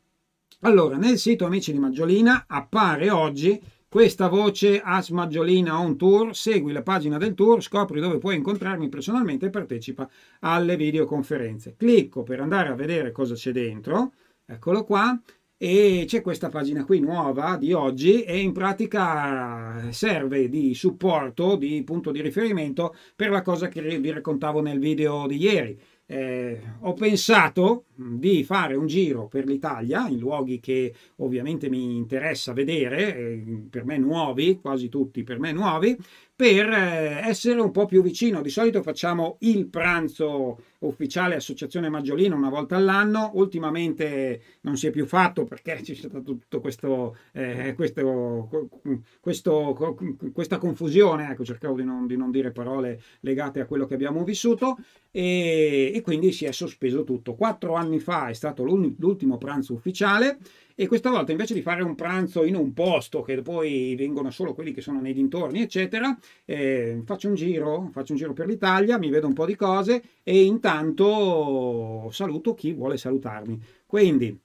Allora, nel sito Amici di Maggiolina appare oggi questa voce As Maggiolina on tour, segui la pagina del tour, scopri dove puoi incontrarmi personalmente e partecipa alle videoconferenze. Clicco per andare a vedere cosa c'è dentro, eccolo qua, e c'è questa pagina qui nuova di oggi e in pratica serve di supporto, di punto di riferimento per la cosa che vi raccontavo nel video di ieri eh, ho pensato di fare un giro per l'Italia, in luoghi che ovviamente mi interessa vedere, eh, per me nuovi, quasi tutti per me nuovi, per eh, essere un po' più vicino. Di solito facciamo il pranzo ufficiale Associazione Maggiolino una volta all'anno, ultimamente non si è più fatto perché c'è stata tutta eh, questa confusione, ecco, cercavo di non, di non, dire parole legate a quello che abbiamo vissuto e, e quindi si è sospeso tutto. Quattro anni fa è stato l'ultimo pranzo ufficiale e questa volta invece di fare un pranzo in un posto che poi vengono solo quelli che sono nei dintorni, eccetera, eh, faccio un giro, faccio un giro per l'Italia, mi vedo un po' di cose e intanto saluto chi vuole salutarmi. Quindi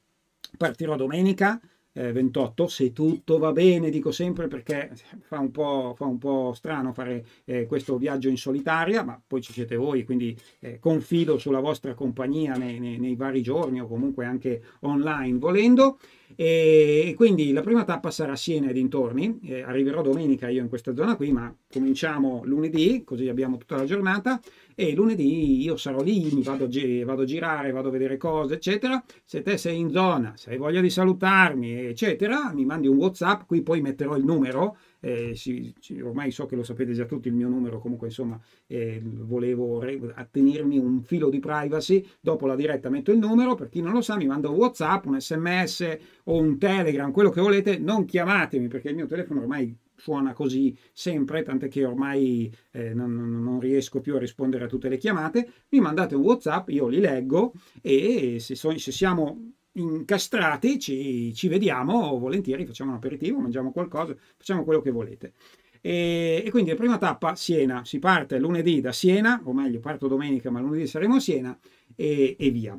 partirò domenica eh, 28, se tutto va bene, dico sempre perché fa un po', fa un po strano fare eh, questo viaggio in solitaria, ma poi ci siete voi, quindi eh, confido sulla vostra compagnia nei, nei, nei, vari giorni o comunque anche online volendo. E, e quindi la prima tappa sarà Siena e dintorni, eh, arriverò domenica io in questa zona qui, ma cominciamo lunedì, così abbiamo tutta la giornata e lunedì io sarò lì, mi vado a, gi- vado a girare, vado a vedere cose, eccetera. Se te sei in zona, se hai voglia di salutarmi, eccetera, mi mandi un WhatsApp, qui poi metterò il numero. Eh, sì, sì, ormai so che lo sapete già tutti il mio numero, comunque insomma eh, volevo re- attenermi un filo di privacy, dopo la diretta metto il numero, per chi non lo sa mi manda un Whatsapp, un sms o un Telegram, quello che volete, non chiamatemi perché il mio telefono ormai suona così sempre, tant'è che ormai eh, non, non, riesco più a rispondere a tutte le chiamate, mi mandate un WhatsApp, io li leggo e se, so, se siamo incastrati ci, ci, vediamo volentieri, facciamo un aperitivo, mangiamo qualcosa, facciamo quello che volete. E, e quindi la prima tappa Siena, si parte lunedì da Siena, o meglio parto domenica ma lunedì saremo a Siena e, e via.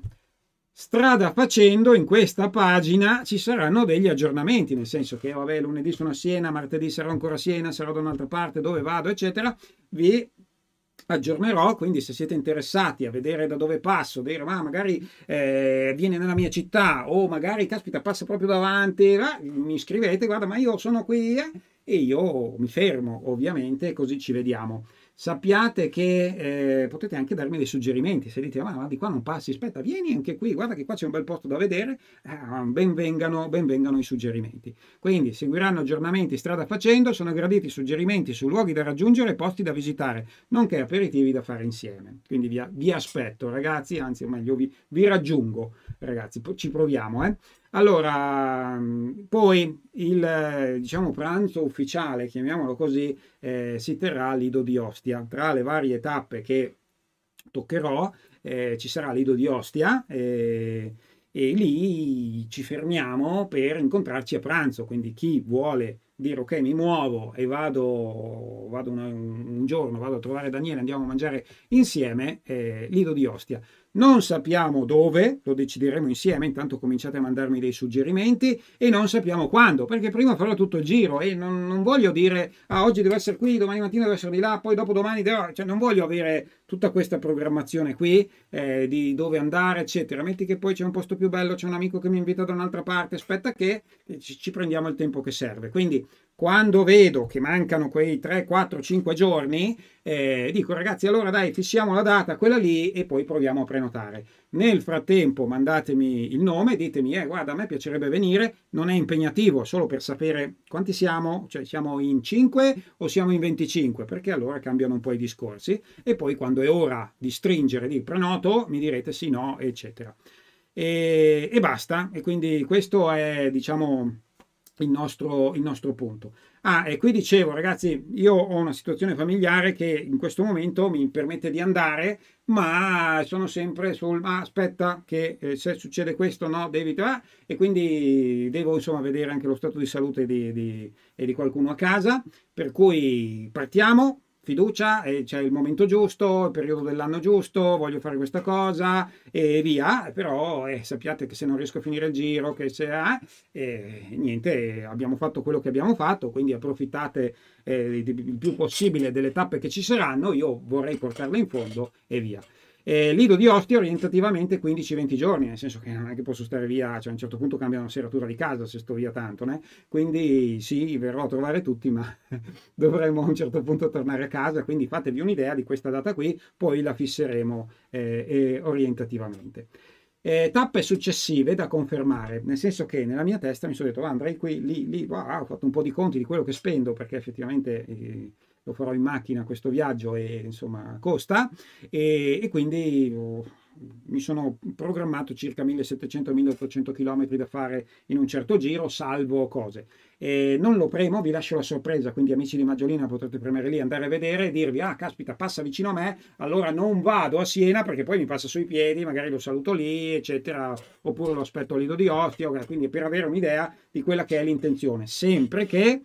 Strada facendo, in questa pagina ci saranno degli aggiornamenti, nel senso che, vabbè, lunedì sono a Siena, martedì sarò ancora a Siena, sarò da un'altra parte, dove vado, eccetera, vi aggiornerò, quindi se siete interessati a vedere da dove passo, dire ma magari eh, viene nella mia città o magari, caspita, passa proprio davanti, là, mi scrivete, guarda, ma io sono qui... Eh e io mi fermo ovviamente così ci vediamo. Sappiate che eh, potete anche darmi dei suggerimenti, se dite ma, ma di qua non passi, aspetta, vieni anche qui, guarda che qua c'è un bel posto da vedere, ah, benvengano, benvengano i suggerimenti. Quindi seguiranno aggiornamenti strada facendo, sono graditi suggerimenti su luoghi da raggiungere e posti da visitare, nonché aperitivi da fare insieme. Quindi vi, vi aspetto ragazzi, anzi o meglio vi, vi raggiungo ragazzi, ci proviamo eh. Allora, mm, poi il eh, diciamo, pranzo ufficiale, chiamiamolo così, eh, si terrà a Lido di Ostia. Tra le varie tappe che toccherò eh, ci sarà Lido di Ostia eh, e lì ci fermiamo per incontrarci a pranzo. Quindi chi vuole dire ok mi muovo e vado, vado una, un giorno, vado a trovare Daniele, andiamo a mangiare insieme, eh, Lido di Ostia non sappiamo dove, lo decideremo insieme, intanto cominciate a mandarmi dei suggerimenti e non sappiamo quando, perché prima farò tutto il giro e non, non voglio dire ah, oggi devo essere qui, domani mattina devo essere di là, poi dopo domani devo... Cioè, non voglio avere tutta questa programmazione qui eh, di dove andare, eccetera. Metti che poi c'è un posto più bello, c'è un amico che mi invita da un'altra parte, aspetta che eh, ci, ci prendiamo il tempo che serve. Quindi quando vedo che mancano quei 3, 4, 5 giorni, eh, dico ragazzi allora dai fissiamo la data, quella lì e poi proviamo a prenotare. Nel frattempo mandatemi il nome, ditemi eh guarda a me piacerebbe venire, non è impegnativo, solo per sapere quanti siamo, cioè siamo in 5 o siamo in 25, perché allora cambiano un po' i discorsi e poi quando è ora di stringere, di prenoto, mi direte sì, no, eccetera. E, e basta, e quindi questo è diciamo il nostro, il nostro punto. Ah, e qui dicevo, ragazzi, io ho una situazione familiare che in questo momento mi permette di andare, ma sono sempre sul ah, aspetta che eh, se succede questo no devi ah, e quindi devo insomma vedere anche lo stato di salute di, di, di qualcuno a casa per cui partiamo fiducia, eh, c'è il momento giusto, il periodo dell'anno giusto, voglio fare questa cosa e via, però eh, sappiate che se non riesco a finire il giro, che se eh, niente, abbiamo fatto quello che abbiamo fatto, quindi approfittate eh, il più possibile delle tappe che ci saranno, io vorrei portarle in fondo e via. Eh, Lido di Ostia orientativamente 15-20 giorni, nel senso che non è che posso stare via, cioè a un certo punto cambia la serratura di casa se sto via tanto, né? quindi sì, verrò a trovare tutti, ma dovremo a un certo punto tornare a casa, quindi fatevi un'idea di questa data qui, poi la fisseremo eh, orientativamente. Eh, tappe successive da confermare, nel senso che nella mia testa mi sono detto ah, andrei qui, lì, lì, wow, ho fatto un po' di conti di quello che spendo perché effettivamente eh, lo farò in macchina questo viaggio e insomma costa e, e quindi oh, mi sono programmato circa 1700-1800 km da fare in un certo giro, salvo cose. E non lo premo, vi lascio la sorpresa, quindi amici di Maggiolina potrete premere lì, andare a vedere e dirvi, ah caspita, passa vicino a me, allora non vado a Siena perché poi mi passa sui piedi, magari lo saluto lì, eccetera, oppure lo aspetto all'ido di Ostia, quindi per avere un'idea di quella che è l'intenzione, sempre che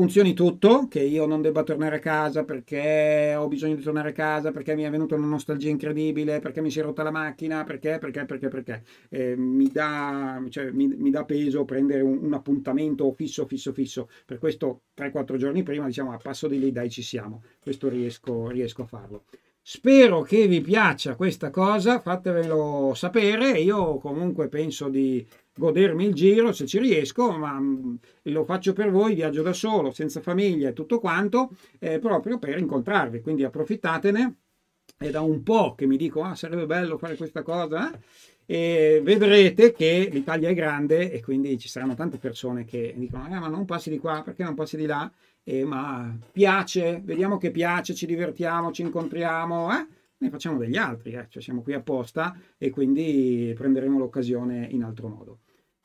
funzioni tutto, che io non debba tornare a casa perché ho bisogno di tornare a casa, perché mi è venuta una nostalgia incredibile, perché mi si è rotta la macchina, perché, perché, perché, perché. Eh, mi, dà, cioè, mi, mi, dà, peso prendere un, un, appuntamento fisso, fisso, fisso. Per questo 3-4 giorni prima diciamo a passo di lì dai ci siamo. Questo riesco, riesco a farlo. Spero che vi piaccia questa cosa, fatevelo sapere. Io comunque penso di godermi il giro se ci riesco, ma mm, lo faccio per voi, viaggio da solo, senza famiglia e tutto quanto, eh, proprio per incontrarvi, quindi approfittatene. È da un po' che mi dico, ah, sarebbe bello fare questa cosa, eh? e vedrete che l'Italia è grande e quindi ci saranno tante persone che dicono, ah, ma non passi di qua, perché non passi di là? Eh, ma piace, vediamo che piace, ci divertiamo, ci incontriamo, eh? ne facciamo degli altri, eh? cioè siamo qui apposta e quindi prenderemo l'occasione in altro modo.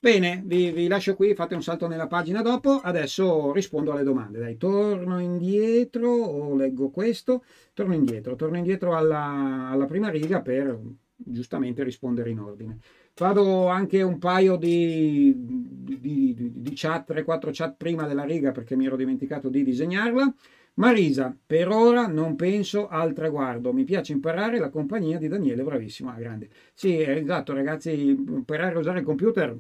Bene, vi, vi, lascio qui, fate un salto nella pagina dopo, adesso rispondo alle domande. Dai, torno indietro o leggo questo, torno indietro, torno indietro alla, alla prima riga per giustamente rispondere in ordine. Vado anche un paio di, di, di, di chat, 3-4 chat prima della riga perché mi ero dimenticato di disegnarla. Marisa, per ora non penso al traguardo, mi piace imparare la compagnia di Daniele, bravissima, grande. Sì, esatto ragazzi, imparare a usare il computer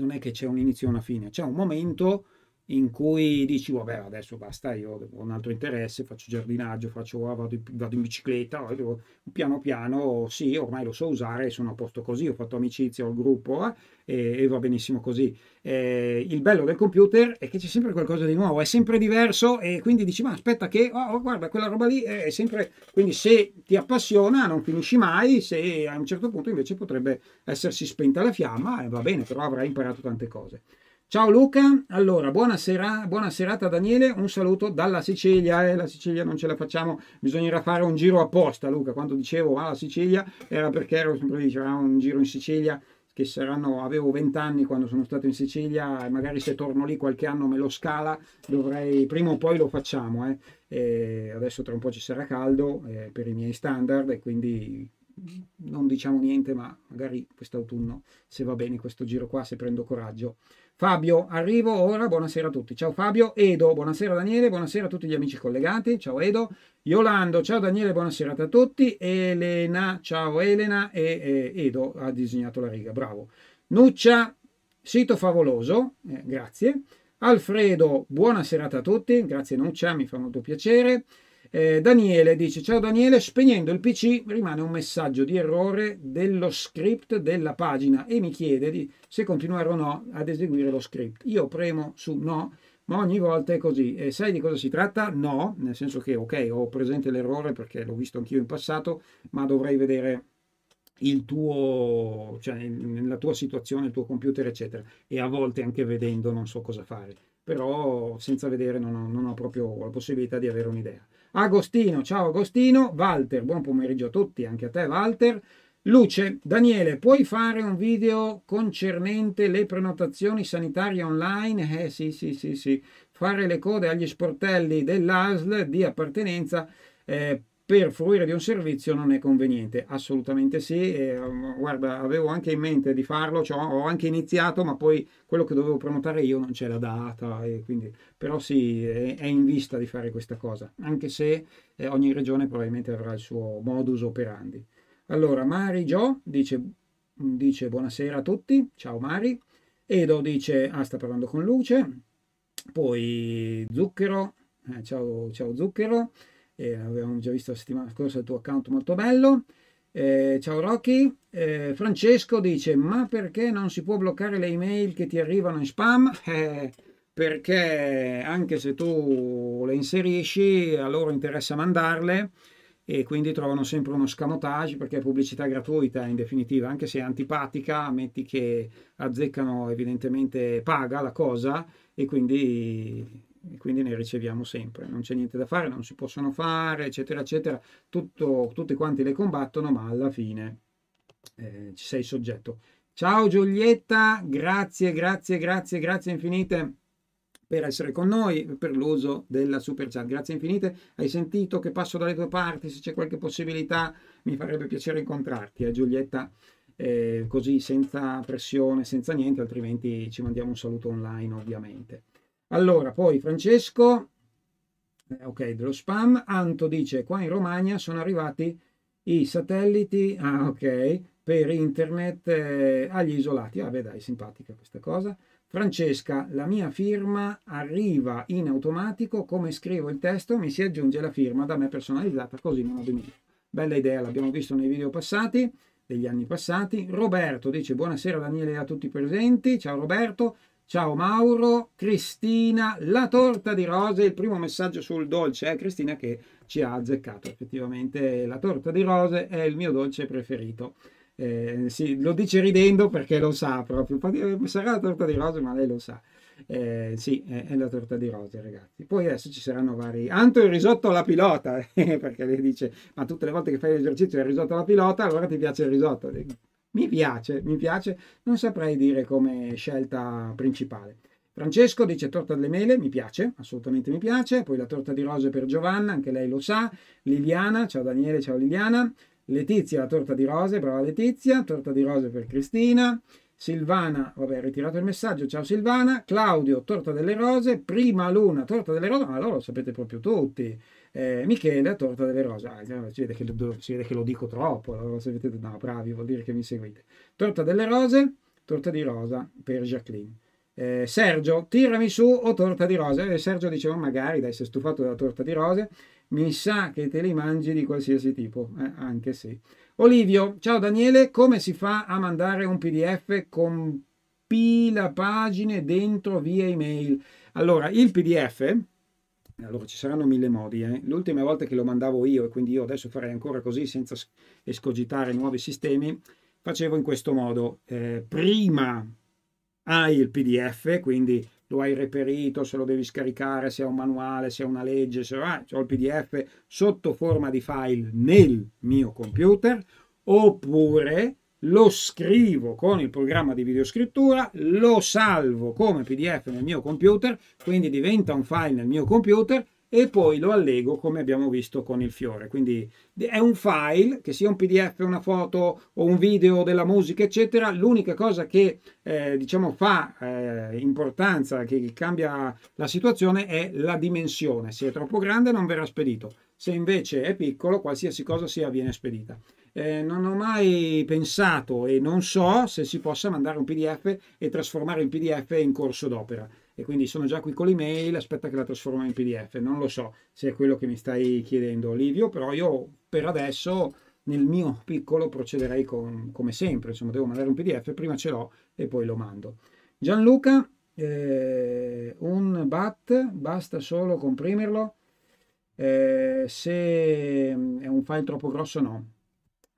non è che c'è un inizio e una fine, c'è un momento in cui dici vabbè adesso basta io ho un altro interesse faccio giardinaggio faccio ah, vado, vado in bicicletta vado, piano piano sì ormai lo so usare sono a posto così ho fatto amicizia al gruppo eh, e, va benissimo così eh, il bello del computer è che c'è sempre qualcosa di nuovo è sempre diverso e quindi dici ma aspetta che oh, oh guarda quella roba lì è sempre quindi se ti appassiona non finisci mai se a un certo punto invece potrebbe essersi spenta la fiamma e eh, va bene però avrai imparato tante cose Ciao Luca, allora buonasera, sera, buona serata Daniele, un saluto dalla Sicilia, eh, la Sicilia non ce la facciamo, bisognerà fare un giro apposta Luca, quando dicevo alla ah, Sicilia era perché ero sempre lì, c'era un giro in Sicilia che saranno, avevo 20 anni quando sono stato in Sicilia e magari se torno lì qualche anno me lo scala, dovrei, prima o poi lo facciamo, eh. E adesso tra un po' ci sarà caldo eh, per i miei standard e quindi non diciamo niente ma magari quest'autunno se va bene questo giro qua, se prendo coraggio Fabio, arrivo ora, buonasera a tutti. Ciao Fabio, Edo, buonasera Daniele, buonasera a tutti gli amici collegati. Ciao Edo, Yolando, ciao Daniele, buonasera a tutti. Elena, ciao Elena e, e Edo ha disegnato la riga, bravo. Nuccia, sito favoloso, eh, grazie. Alfredo, buona serata a tutti, grazie Nuccia, mi fa molto piacere. Eh, Daniele dice: Ciao Daniele, spegnendo il PC rimane un messaggio di errore dello script della pagina e mi chiede di, se continuare o no ad eseguire lo script. Io premo su no, ma ogni volta è così. E sai di cosa si tratta? No, nel senso che ok, ho presente l'errore perché l'ho visto anch'io in passato, ma dovrei vedere il tuo, cioè la tua situazione, il tuo computer, eccetera. E a volte anche vedendo non so cosa fare, però senza vedere non ho, non ho proprio la possibilità di avere un'idea. Agostino, ciao Agostino, Walter, buon pomeriggio a tutti, anche a te Walter. Luce, Daniele, puoi fare un video concernente le prenotazioni sanitarie online? Eh sì, sì, sì, sì. Fare le code agli sportelli dell'ASL di appartenenza eh, per fruire di un servizio non è conveniente. Assolutamente sì, e, um, guarda, avevo anche in mente di farlo, cioè, ho anche iniziato, ma poi quello che dovevo prenotare io non c'è la data, quindi, però sì, è, è, in vista di fare questa cosa, anche se eh, ogni regione probabilmente avrà il suo modus operandi. Allora, Mari Gio dice, mm, dice buonasera a tutti, ciao Mari, Edo dice, ah sta parlando con Luce, poi Zucchero, eh, ciao, ciao Zucchero, eh, avevamo già visto la settimana scorsa il tuo account molto bello. Eh, ciao Rocky, eh, Francesco dice ma perché non si può bloccare le email che ti arrivano in spam? Eh, perché anche se tu le inserisci a loro interessa mandarle e quindi trovano sempre uno scamotage perché è pubblicità gratuita in definitiva, anche se è antipatica, metti che azzeccano evidentemente paga la cosa e quindi e quindi ne riceviamo sempre, non c'è niente da fare, non si possono fare, eccetera, eccetera, Tutto, tutti quanti le combattono, ma alla fine eh, ci sei soggetto. Ciao Giulietta, grazie, grazie, grazie, grazie infinite per essere con noi, per l'uso della super chat. Grazie infinite, hai sentito che passo dalle tue parti, se c'è qualche possibilità mi farebbe piacere incontrarti, eh, Giulietta. Eh, così senza pressione, senza niente, altrimenti ci mandiamo un saluto online ovviamente. Allora, poi Francesco, eh, ok, dello spam, Anto dice, qua in Romagna sono arrivati i satelliti, ah ok, per internet eh, agli isolati. Vabbè ah, dai, simpatica questa cosa. Francesca, la mia firma arriva in automatico, come scrivo il testo mi si aggiunge la firma da me personalizzata, così non ho bisogno. Bella idea, l'abbiamo visto nei video passati, degli anni passati. Roberto dice buonasera Daniele a tutti i presenti, ciao Roberto, Ciao Mauro, Cristina, la torta di rose, il primo messaggio sul dolce è eh? Cristina che ci ha azzeccato, effettivamente la torta di rose è il mio dolce preferito. Eh, sì, lo dice ridendo perché lo sa proprio, eh, sarà la torta di rose ma lei lo sa. Eh, sì, è, la torta di rose, ragazzi. Poi adesso ci saranno vari. Anto il risotto alla pilota, perché lei dice: Ma tutte le volte che fai l'esercizio il risotto alla pilota, allora ti piace il risotto. Mi piace, mi piace, non saprei dire come scelta principale. Francesco dice torta delle mele, mi piace, assolutamente mi piace, poi la torta di rose per Giovanna, anche lei lo sa, Liliana, ciao Daniele, ciao Liliana, Letizia la torta di rose, brava Letizia, torta di rose per Cristina, Silvana, vabbè, ritirato il messaggio, ciao Silvana, Claudio, torta delle rose, prima Luna, torta delle rose, ma ah, allora lo sapete proprio tutti, eh, Michele, torta delle rose, ah, si vede, che, si, vede che, lo dico troppo, allora se vedete, no, bravi, vuol dire che mi seguite. Torta delle rose, torta di rosa per Jacqueline. Eh, Sergio, tirami su o torta di rose? E eh, Sergio diceva, magari, dai, sei stufato della torta di rose, mi sa che te li mangi di qualsiasi tipo, eh, anche se. Olivio, ciao Daniele, come si fa a mandare un PDF con pila pagine dentro via email? Allora, il PDF allora ci saranno mille modi. Eh? L'ultima volta che lo mandavo io, e quindi io adesso farei ancora così senza escogitare nuovi sistemi, facevo in questo modo. Eh, prima hai il PDF, quindi lo hai reperito, se lo devi scaricare, se è un manuale, se è una legge, se ah, ho il PDF sotto forma di file nel mio computer, oppure lo scrivo con il programma di videoscrittura, lo salvo come PDF nel mio computer, quindi diventa un file nel mio computer e poi lo allego come abbiamo visto con il fiore. Quindi è un file, che sia un PDF, una foto o un video della musica, eccetera. L'unica cosa che eh, diciamo fa eh, importanza, che cambia la situazione è la dimensione. Se è troppo grande non verrà spedito, se invece è piccolo qualsiasi cosa sia viene spedita eh, non ho mai pensato e non so se si possa mandare un PDF e trasformare il PDF in corso d'opera. E quindi sono già qui con l'email, aspetta che la trasformo in PDF. Non lo so se è quello che mi stai chiedendo, Livio, però io per adesso nel mio piccolo procederei con, come sempre, insomma devo mandare un PDF, prima ce l'ho e poi lo mando. Gianluca, eh, un bat, basta solo comprimerlo. Eh, se è un file troppo grosso no,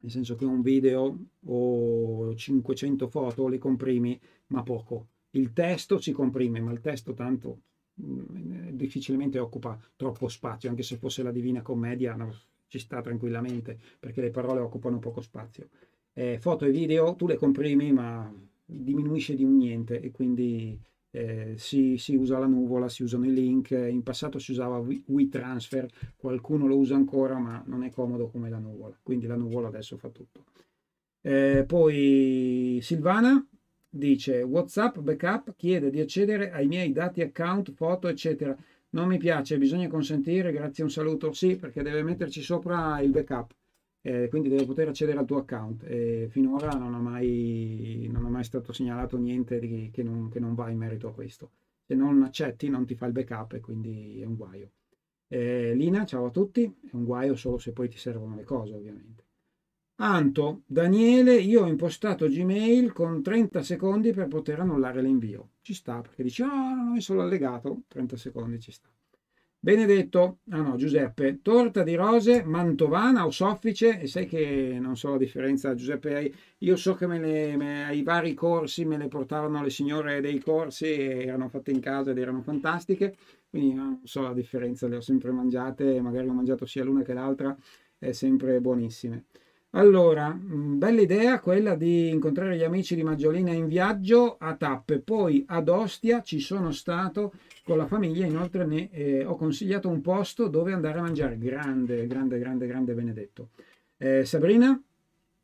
nel senso che un video o 500 foto le comprimi, ma poco. Il testo si comprime, ma il testo tanto mm, eh, difficilmente occupa troppo spazio, anche se fosse la Divina Commedia no, ci sta tranquillamente, perché le parole occupano poco spazio. Eh, foto e video tu le comprimi, ma diminuisce di un niente e quindi eh, si, si, usa la nuvola, si usano i link, in passato si usava WeTransfer, qualcuno lo usa ancora ma non è comodo come la nuvola, quindi la nuvola adesso fa tutto. Eh, poi Silvana dice Whatsapp backup chiede di accedere ai miei dati account, foto eccetera. Non mi piace, bisogna consentire, grazie un saluto. Sì, perché deve metterci sopra il backup eh, quindi deve poter accedere al tuo account. Eh, finora non è, mai, non è mai stato segnalato niente di, che, non, che, non, va in merito a questo. Se non accetti non ti fa il backup e quindi è un guaio. Eh, Lina, ciao a tutti, è un guaio solo se poi ti servono le cose ovviamente. Anto, Daniele, io ho impostato Gmail con 30 secondi per poter annullare l'invio. Ci sta, perché dici, ah, oh, non ho messo l'allegato, 30 secondi ci sta. Benedetto, ah no, Giuseppe, torta di rose, mantovana o soffice, e sai che non so la differenza, Giuseppe, io so che me le, me, ai vari corsi me le portavano le signore dei corsi, erano fatte in casa ed erano fantastiche, quindi non so la differenza, le ho sempre mangiate, magari ho mangiato sia l'una che l'altra, è sempre buonissime. Allora, bella idea quella di incontrare gli amici di Maggiolina in viaggio a tappe, poi ad Ostia ci sono stato con la famiglia, inoltre ne eh, ho consigliato un posto dove andare a mangiare, grande, grande, grande, grande benedetto. Eh, Sabrina,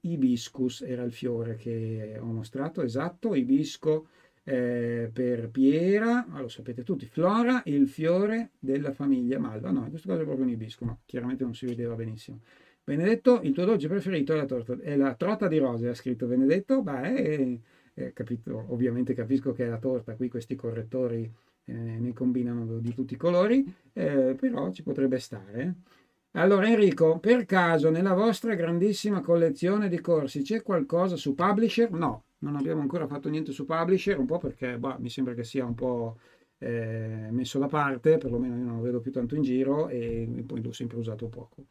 ibiscus era il fiore che ho mostrato, esatto, ibisco eh, per Piera, ma ah, lo sapete tutti, Flora, il fiore della famiglia Malva, no, in questo caso è proprio un ibisco, ma chiaramente non si vedeva benissimo. Benedetto, il tuo dolce preferito è la, torta, è la trota di rose, ha scritto Benedetto, beh, è, eh, eh, capito, ovviamente capisco che è la torta, qui questi correttori eh, ne combinano di tutti i colori, eh, però ci potrebbe stare. Allora Enrico, per caso nella vostra grandissima collezione di corsi c'è qualcosa su Publisher? No, non abbiamo ancora fatto niente su Publisher, un po' perché bah, mi sembra che sia un po' eh, messo da parte, perlomeno io non lo vedo più tanto in giro e poi l'ho sempre usato poco.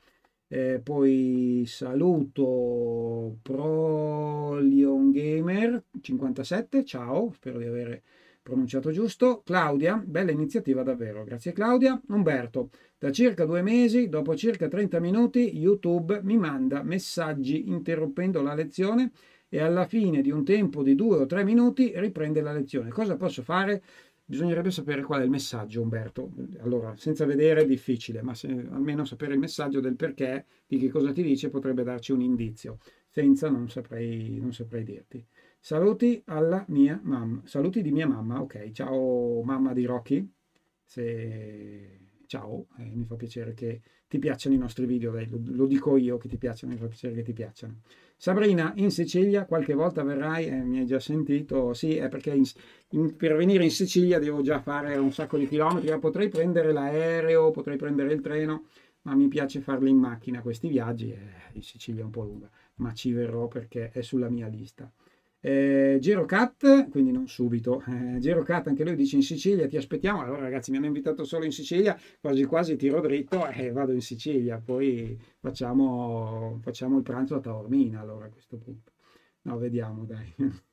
Eh, poi saluto Prolion Gamer 57, ciao, spero di avere pronunciato giusto, Claudia, bella iniziativa davvero, grazie Claudia, Umberto, da circa due mesi, dopo circa 30 minuti, YouTube mi manda messaggi interrompendo la lezione e alla fine di un tempo di due o tre minuti riprende la lezione. Cosa posso fare? Bisognerebbe sapere qual è il messaggio, Umberto. Allora, senza vedere è difficile, ma se, almeno sapere il messaggio del perché, di che cosa ti dice, potrebbe darci un indizio. Senza non saprei, non saprei dirti. Saluti alla mia mamma. Saluti di mia mamma, ok. Ciao mamma di Rocky. Se... Ciao, eh, mi fa piacere che ti piacciono i nostri video, dai, eh, lo, lo, dico io che ti piacciono, mi fa piacere che ti piacciono. Sabrina, in Sicilia qualche volta verrai, eh, mi hai già sentito, sì, è perché in, in, per venire in Sicilia devo già fare un sacco di chilometri, potrei prendere l'aereo, potrei prendere il treno, ma mi piace farli in macchina questi viaggi, eh, in Sicilia è un po' lunga, ma ci verrò perché è sulla mia lista. Eh, Girocat, quindi non subito, eh, Girocat anche lui dice in Sicilia ti aspettiamo, allora ragazzi mi hanno invitato solo in Sicilia, quasi quasi tiro dritto e eh, vado in Sicilia, poi facciamo, facciamo il pranzo a Taormina allora a questo punto. No, vediamo dai.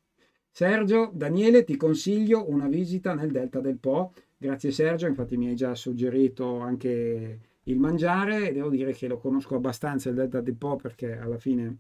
Sergio, Daniele, ti consiglio una visita nel Delta del Po. Grazie Sergio, infatti mi hai già suggerito anche il mangiare e devo dire che lo conosco abbastanza il Delta del Po perché alla fine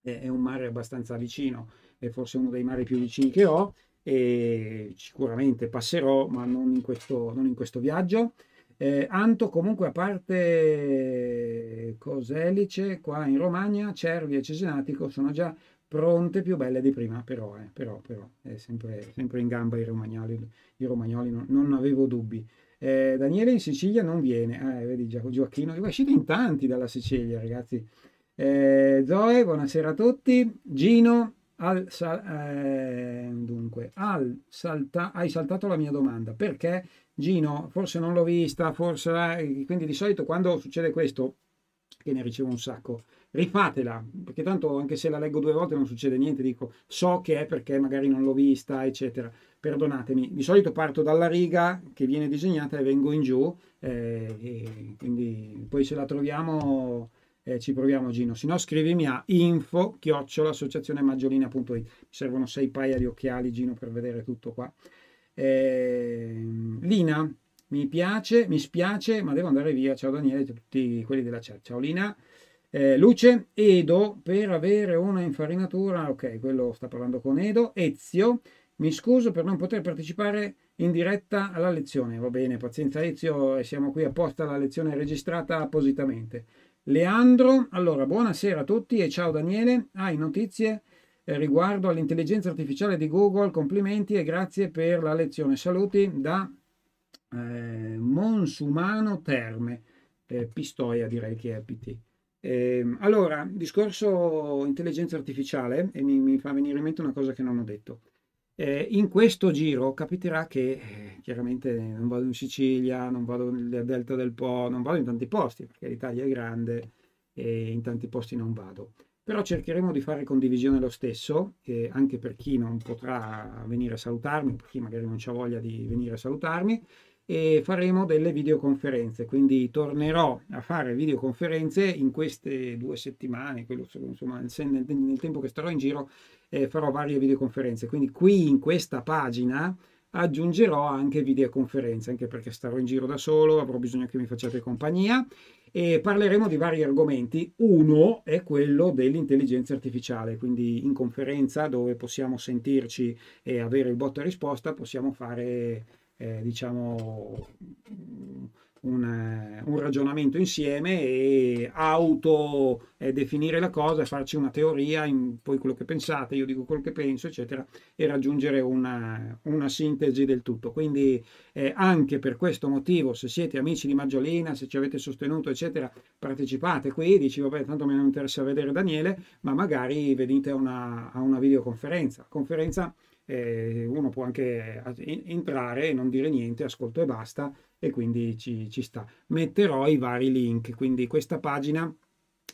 è un mare abbastanza vicino è forse uno dei mari più vicini che ho e sicuramente passerò, ma non in questo, non in questo viaggio. Eh, Anto comunque a parte Coselice, eh, qua in Romagna, Cervi e Cesenatico sono già pronte più belle di prima, però, eh, però, però è sempre, sempre, in gamba i romagnoli, i romagnoli non, non avevo dubbi. Eh, Daniele in Sicilia non viene, ah, eh, vedi Gioacchino, è uscito in tanti dalla Sicilia ragazzi. Eh, Zoe, buonasera a tutti. Gino, al, eh, dunque, al salta, hai saltato la mia domanda perché Gino forse non l'ho vista, forse eh, quindi di solito quando succede questo, che ne ricevo un sacco, rifatela perché tanto anche se la leggo due volte non succede niente, dico so che è perché magari non l'ho vista, eccetera. Perdonatemi, di solito parto dalla riga che viene disegnata e vengo in giù, eh, e quindi poi se la troviamo eh, ci proviamo Gino, se no scrivimi a info chiocciolaassociazionemaggiolina.it mi servono sei paia di occhiali Gino per vedere tutto qua eh, Lina mi piace, mi spiace ma devo andare via, ciao Daniele e tutti quelli della chat, ciao Lina eh, Luce, Edo per avere una infarinatura, ok quello sta parlando con Edo, Ezio mi scuso per non poter partecipare in diretta alla lezione, va bene pazienza Ezio siamo qui apposta alla lezione registrata appositamente Leandro, allora buonasera a tutti e ciao Daniele, hai notizie eh, riguardo all'intelligenza artificiale di Google? Complimenti e grazie per la lezione. Saluti da eh, Monsumano Terme, eh, Pistoia direi che è PT. Eh, allora, discorso intelligenza artificiale, e mi, mi fa venire in mente una cosa che non ho detto. Eh, in questo giro capiterà che eh, chiaramente non vado in Sicilia, non vado nel Delta del Po, non vado in tanti posti perché l'Italia è grande e in tanti posti non vado. Però cercheremo di fare condivisione lo stesso, eh, anche per chi non potrà venire a salutarmi, per chi magari non ha voglia di venire a salutarmi, e faremo delle videoconferenze. Quindi tornerò a fare videoconferenze in queste due settimane, quello, insomma, nel, nel, nel tempo che starò in giro eh, farò varie videoconferenze. Quindi qui in questa pagina aggiungerò anche videoconferenze, anche perché starò in giro da solo, avrò bisogno che mi facciate compagnia e parleremo di vari argomenti. Uno è quello dell'intelligenza artificiale, quindi in conferenza dove possiamo sentirci e avere il botto e risposta, possiamo fare eh, diciamo un, eh, un ragionamento insieme e auto eh, definire la cosa farci una teoria, in, poi quello che pensate, io dico quello che penso, eccetera, e raggiungere una, una sintesi del tutto. Quindi eh, anche per questo motivo, se siete amici di Maggiolina, se ci avete sostenuto, eccetera, partecipate qui, dici vabbè tanto mi non interessa vedere Daniele, ma magari venite a una, a una videoconferenza. Conferenza eh, uno può anche eh, entrare e non dire niente, ascolto e basta, e quindi ci, ci sta. Metterò i vari link, quindi questa pagina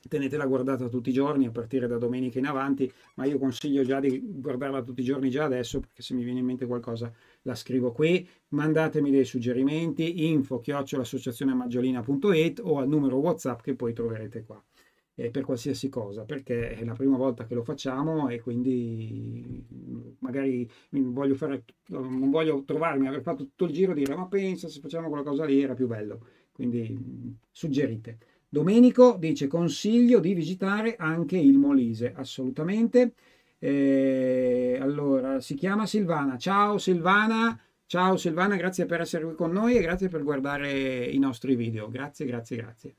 tenetela guardata tutti i giorni a partire da domenica in avanti, ma io consiglio già di guardarla tutti i giorni già adesso perché se mi viene in mente qualcosa la scrivo qui. Mandatemi dei suggerimenti info chiocciolaassociazioneamaggiolina.it o al numero WhatsApp che poi troverete qua eh, per qualsiasi cosa, perché è la prima volta che lo facciamo e quindi magari voglio fare, non voglio trovarmi, aver fatto tutto il giro e dire ma pensa se facciamo quella cosa lì era più bello, quindi suggerite. Domenico dice consiglio di visitare anche il Molise, assolutamente. Eh, allora, si chiama Silvana. Ciao Silvana. Ciao Silvana, grazie per essere qui con noi e grazie per guardare i nostri video. Grazie, grazie, grazie.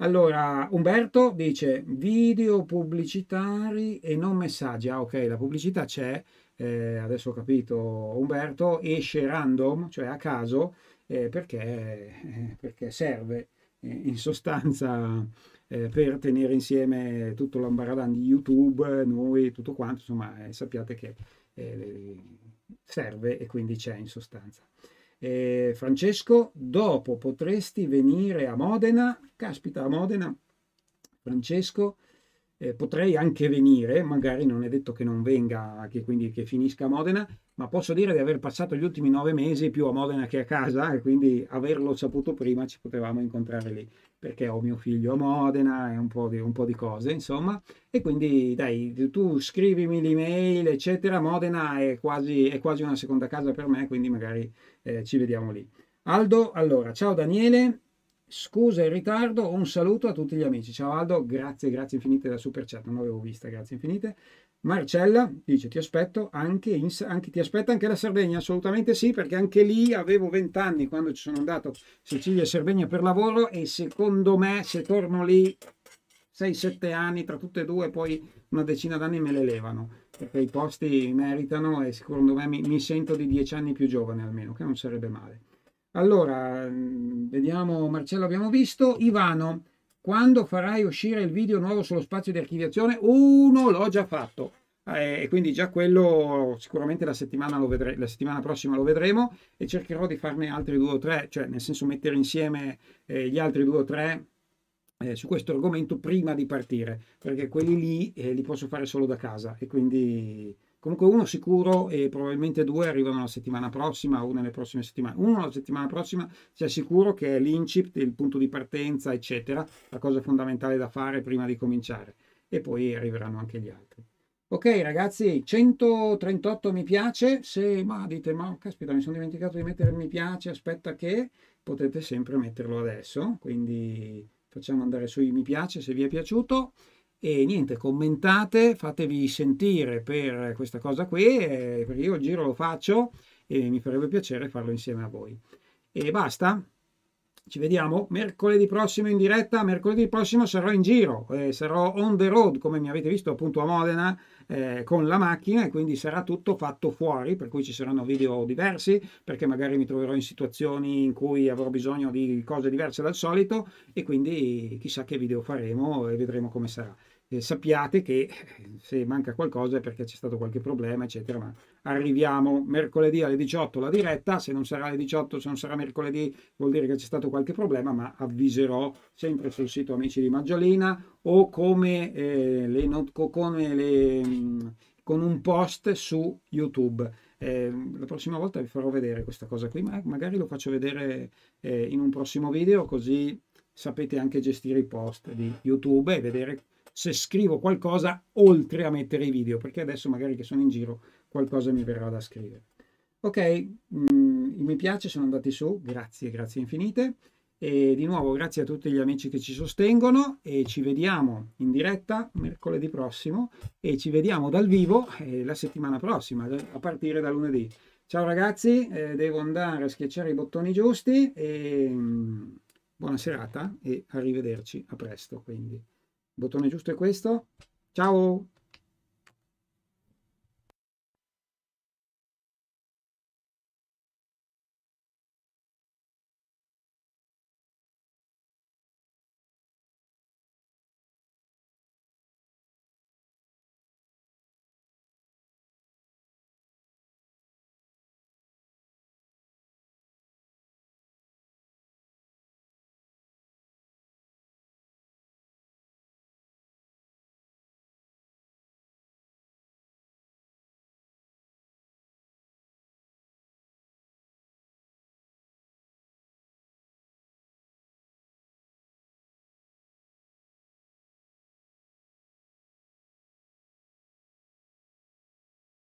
Allora, Umberto dice video pubblicitari e non messaggi. Ah, ok, la pubblicità c'è, eh, adesso ho capito Umberto, esce random, cioè a caso, eh, perché, eh, perché, serve eh, in sostanza eh, per tenere insieme tutto l'ambaradan di YouTube, noi, tutto quanto, insomma, eh, sappiate che serve e quindi c'è in sostanza. Eh, Francesco, dopo potresti venire a Modena, caspita a Modena, Francesco, eh, potrei anche venire, magari non è detto che non venga, che quindi che finisca a Modena, ma posso dire di aver passato gli ultimi nove mesi più a Modena che a casa e quindi averlo saputo prima ci potevamo incontrare lì perché ho mio figlio a Modena e un po' di, un po di cose insomma e quindi dai tu scrivimi l'email eccetera Modena è quasi, è quasi, una seconda casa per me quindi magari eh, ci vediamo lì Aldo allora ciao Daniele Scusa il ritardo, un saluto a tutti gli amici. Ciao Aldo, grazie, grazie infinite della super chat, non l'avevo vista, grazie infinite. Marcella dice ti aspetto anche, in, anche, ti aspetta anche la Sardegna assolutamente sì perché anche lì avevo 20 anni quando ci sono andato Sicilia e Sardegna per lavoro e secondo me se torno lì 6-7 anni tra tutte e due poi una decina d'anni me le levano perché i posti meritano e secondo me mi, mi sento di 10 anni più giovane almeno che non sarebbe male allora mm, vediamo Marcella, abbiamo visto Ivano quando farai uscire il video nuovo sullo spazio di archiviazione? Uno l'ho già fatto. Eh, e quindi già quello sicuramente la settimana, vedre- la settimana, prossima lo vedremo e cercherò di farne altri due o tre, cioè nel senso mettere insieme eh, gli altri due o tre eh, su questo argomento prima di partire, perché quelli lì eh, li posso fare solo da casa e quindi Comunque uno sicuro e probabilmente due arrivano la settimana prossima o nelle prossime settimane. Uno la settimana prossima si sicuro che è l'incipit, il punto di partenza, eccetera, la cosa fondamentale da fare prima di cominciare. E poi arriveranno anche gli altri. Ok ragazzi, 138 mi piace, se ma dite ma caspita mi sono dimenticato di mettere mi piace, aspetta che potete sempre metterlo adesso, quindi facciamo andare sui mi piace se vi è piaciuto. E niente, commentate, fatevi sentire per questa cosa qui, eh, perché io il giro lo faccio e mi farebbe piacere farlo insieme a voi. E basta, ci vediamo mercoledì prossimo in diretta, mercoledì prossimo sarò in giro, eh, sarò on the road come mi avete visto appunto a Modena eh, con la macchina e quindi sarà tutto fatto fuori, per cui ci saranno video diversi, perché magari mi troverò in situazioni in cui avrò bisogno di cose diverse dal solito e quindi chissà che video faremo e vedremo come sarà eh, sappiate che eh, se manca qualcosa è perché c'è stato qualche problema, eccetera. Ma arriviamo mercoledì alle 18 la diretta, se non sarà alle 18, se non sarà mercoledì vuol dire che c'è stato qualche problema, ma avviserò sempre sul sito Amici di Maggiolina o come, eh, le, come le, mm, con un post su YouTube. Eh, la prossima volta vi farò vedere questa cosa qui, ma magari lo faccio vedere eh, in un prossimo video così sapete anche gestire i post di YouTube e vedere se scrivo qualcosa oltre a mettere i video, perché adesso magari che sono in giro qualcosa mi verrà da scrivere. Ok, mm, mi piace, sono andati su, grazie, grazie infinite. E di nuovo grazie a tutti gli amici che ci sostengono e ci vediamo in diretta mercoledì prossimo e ci vediamo dal vivo eh, la settimana prossima, a partire da lunedì. Ciao ragazzi, eh, devo andare a schiacciare i bottoni giusti e mm, buona serata e arrivederci a presto. Quindi bottone giusto è questo. Ciao!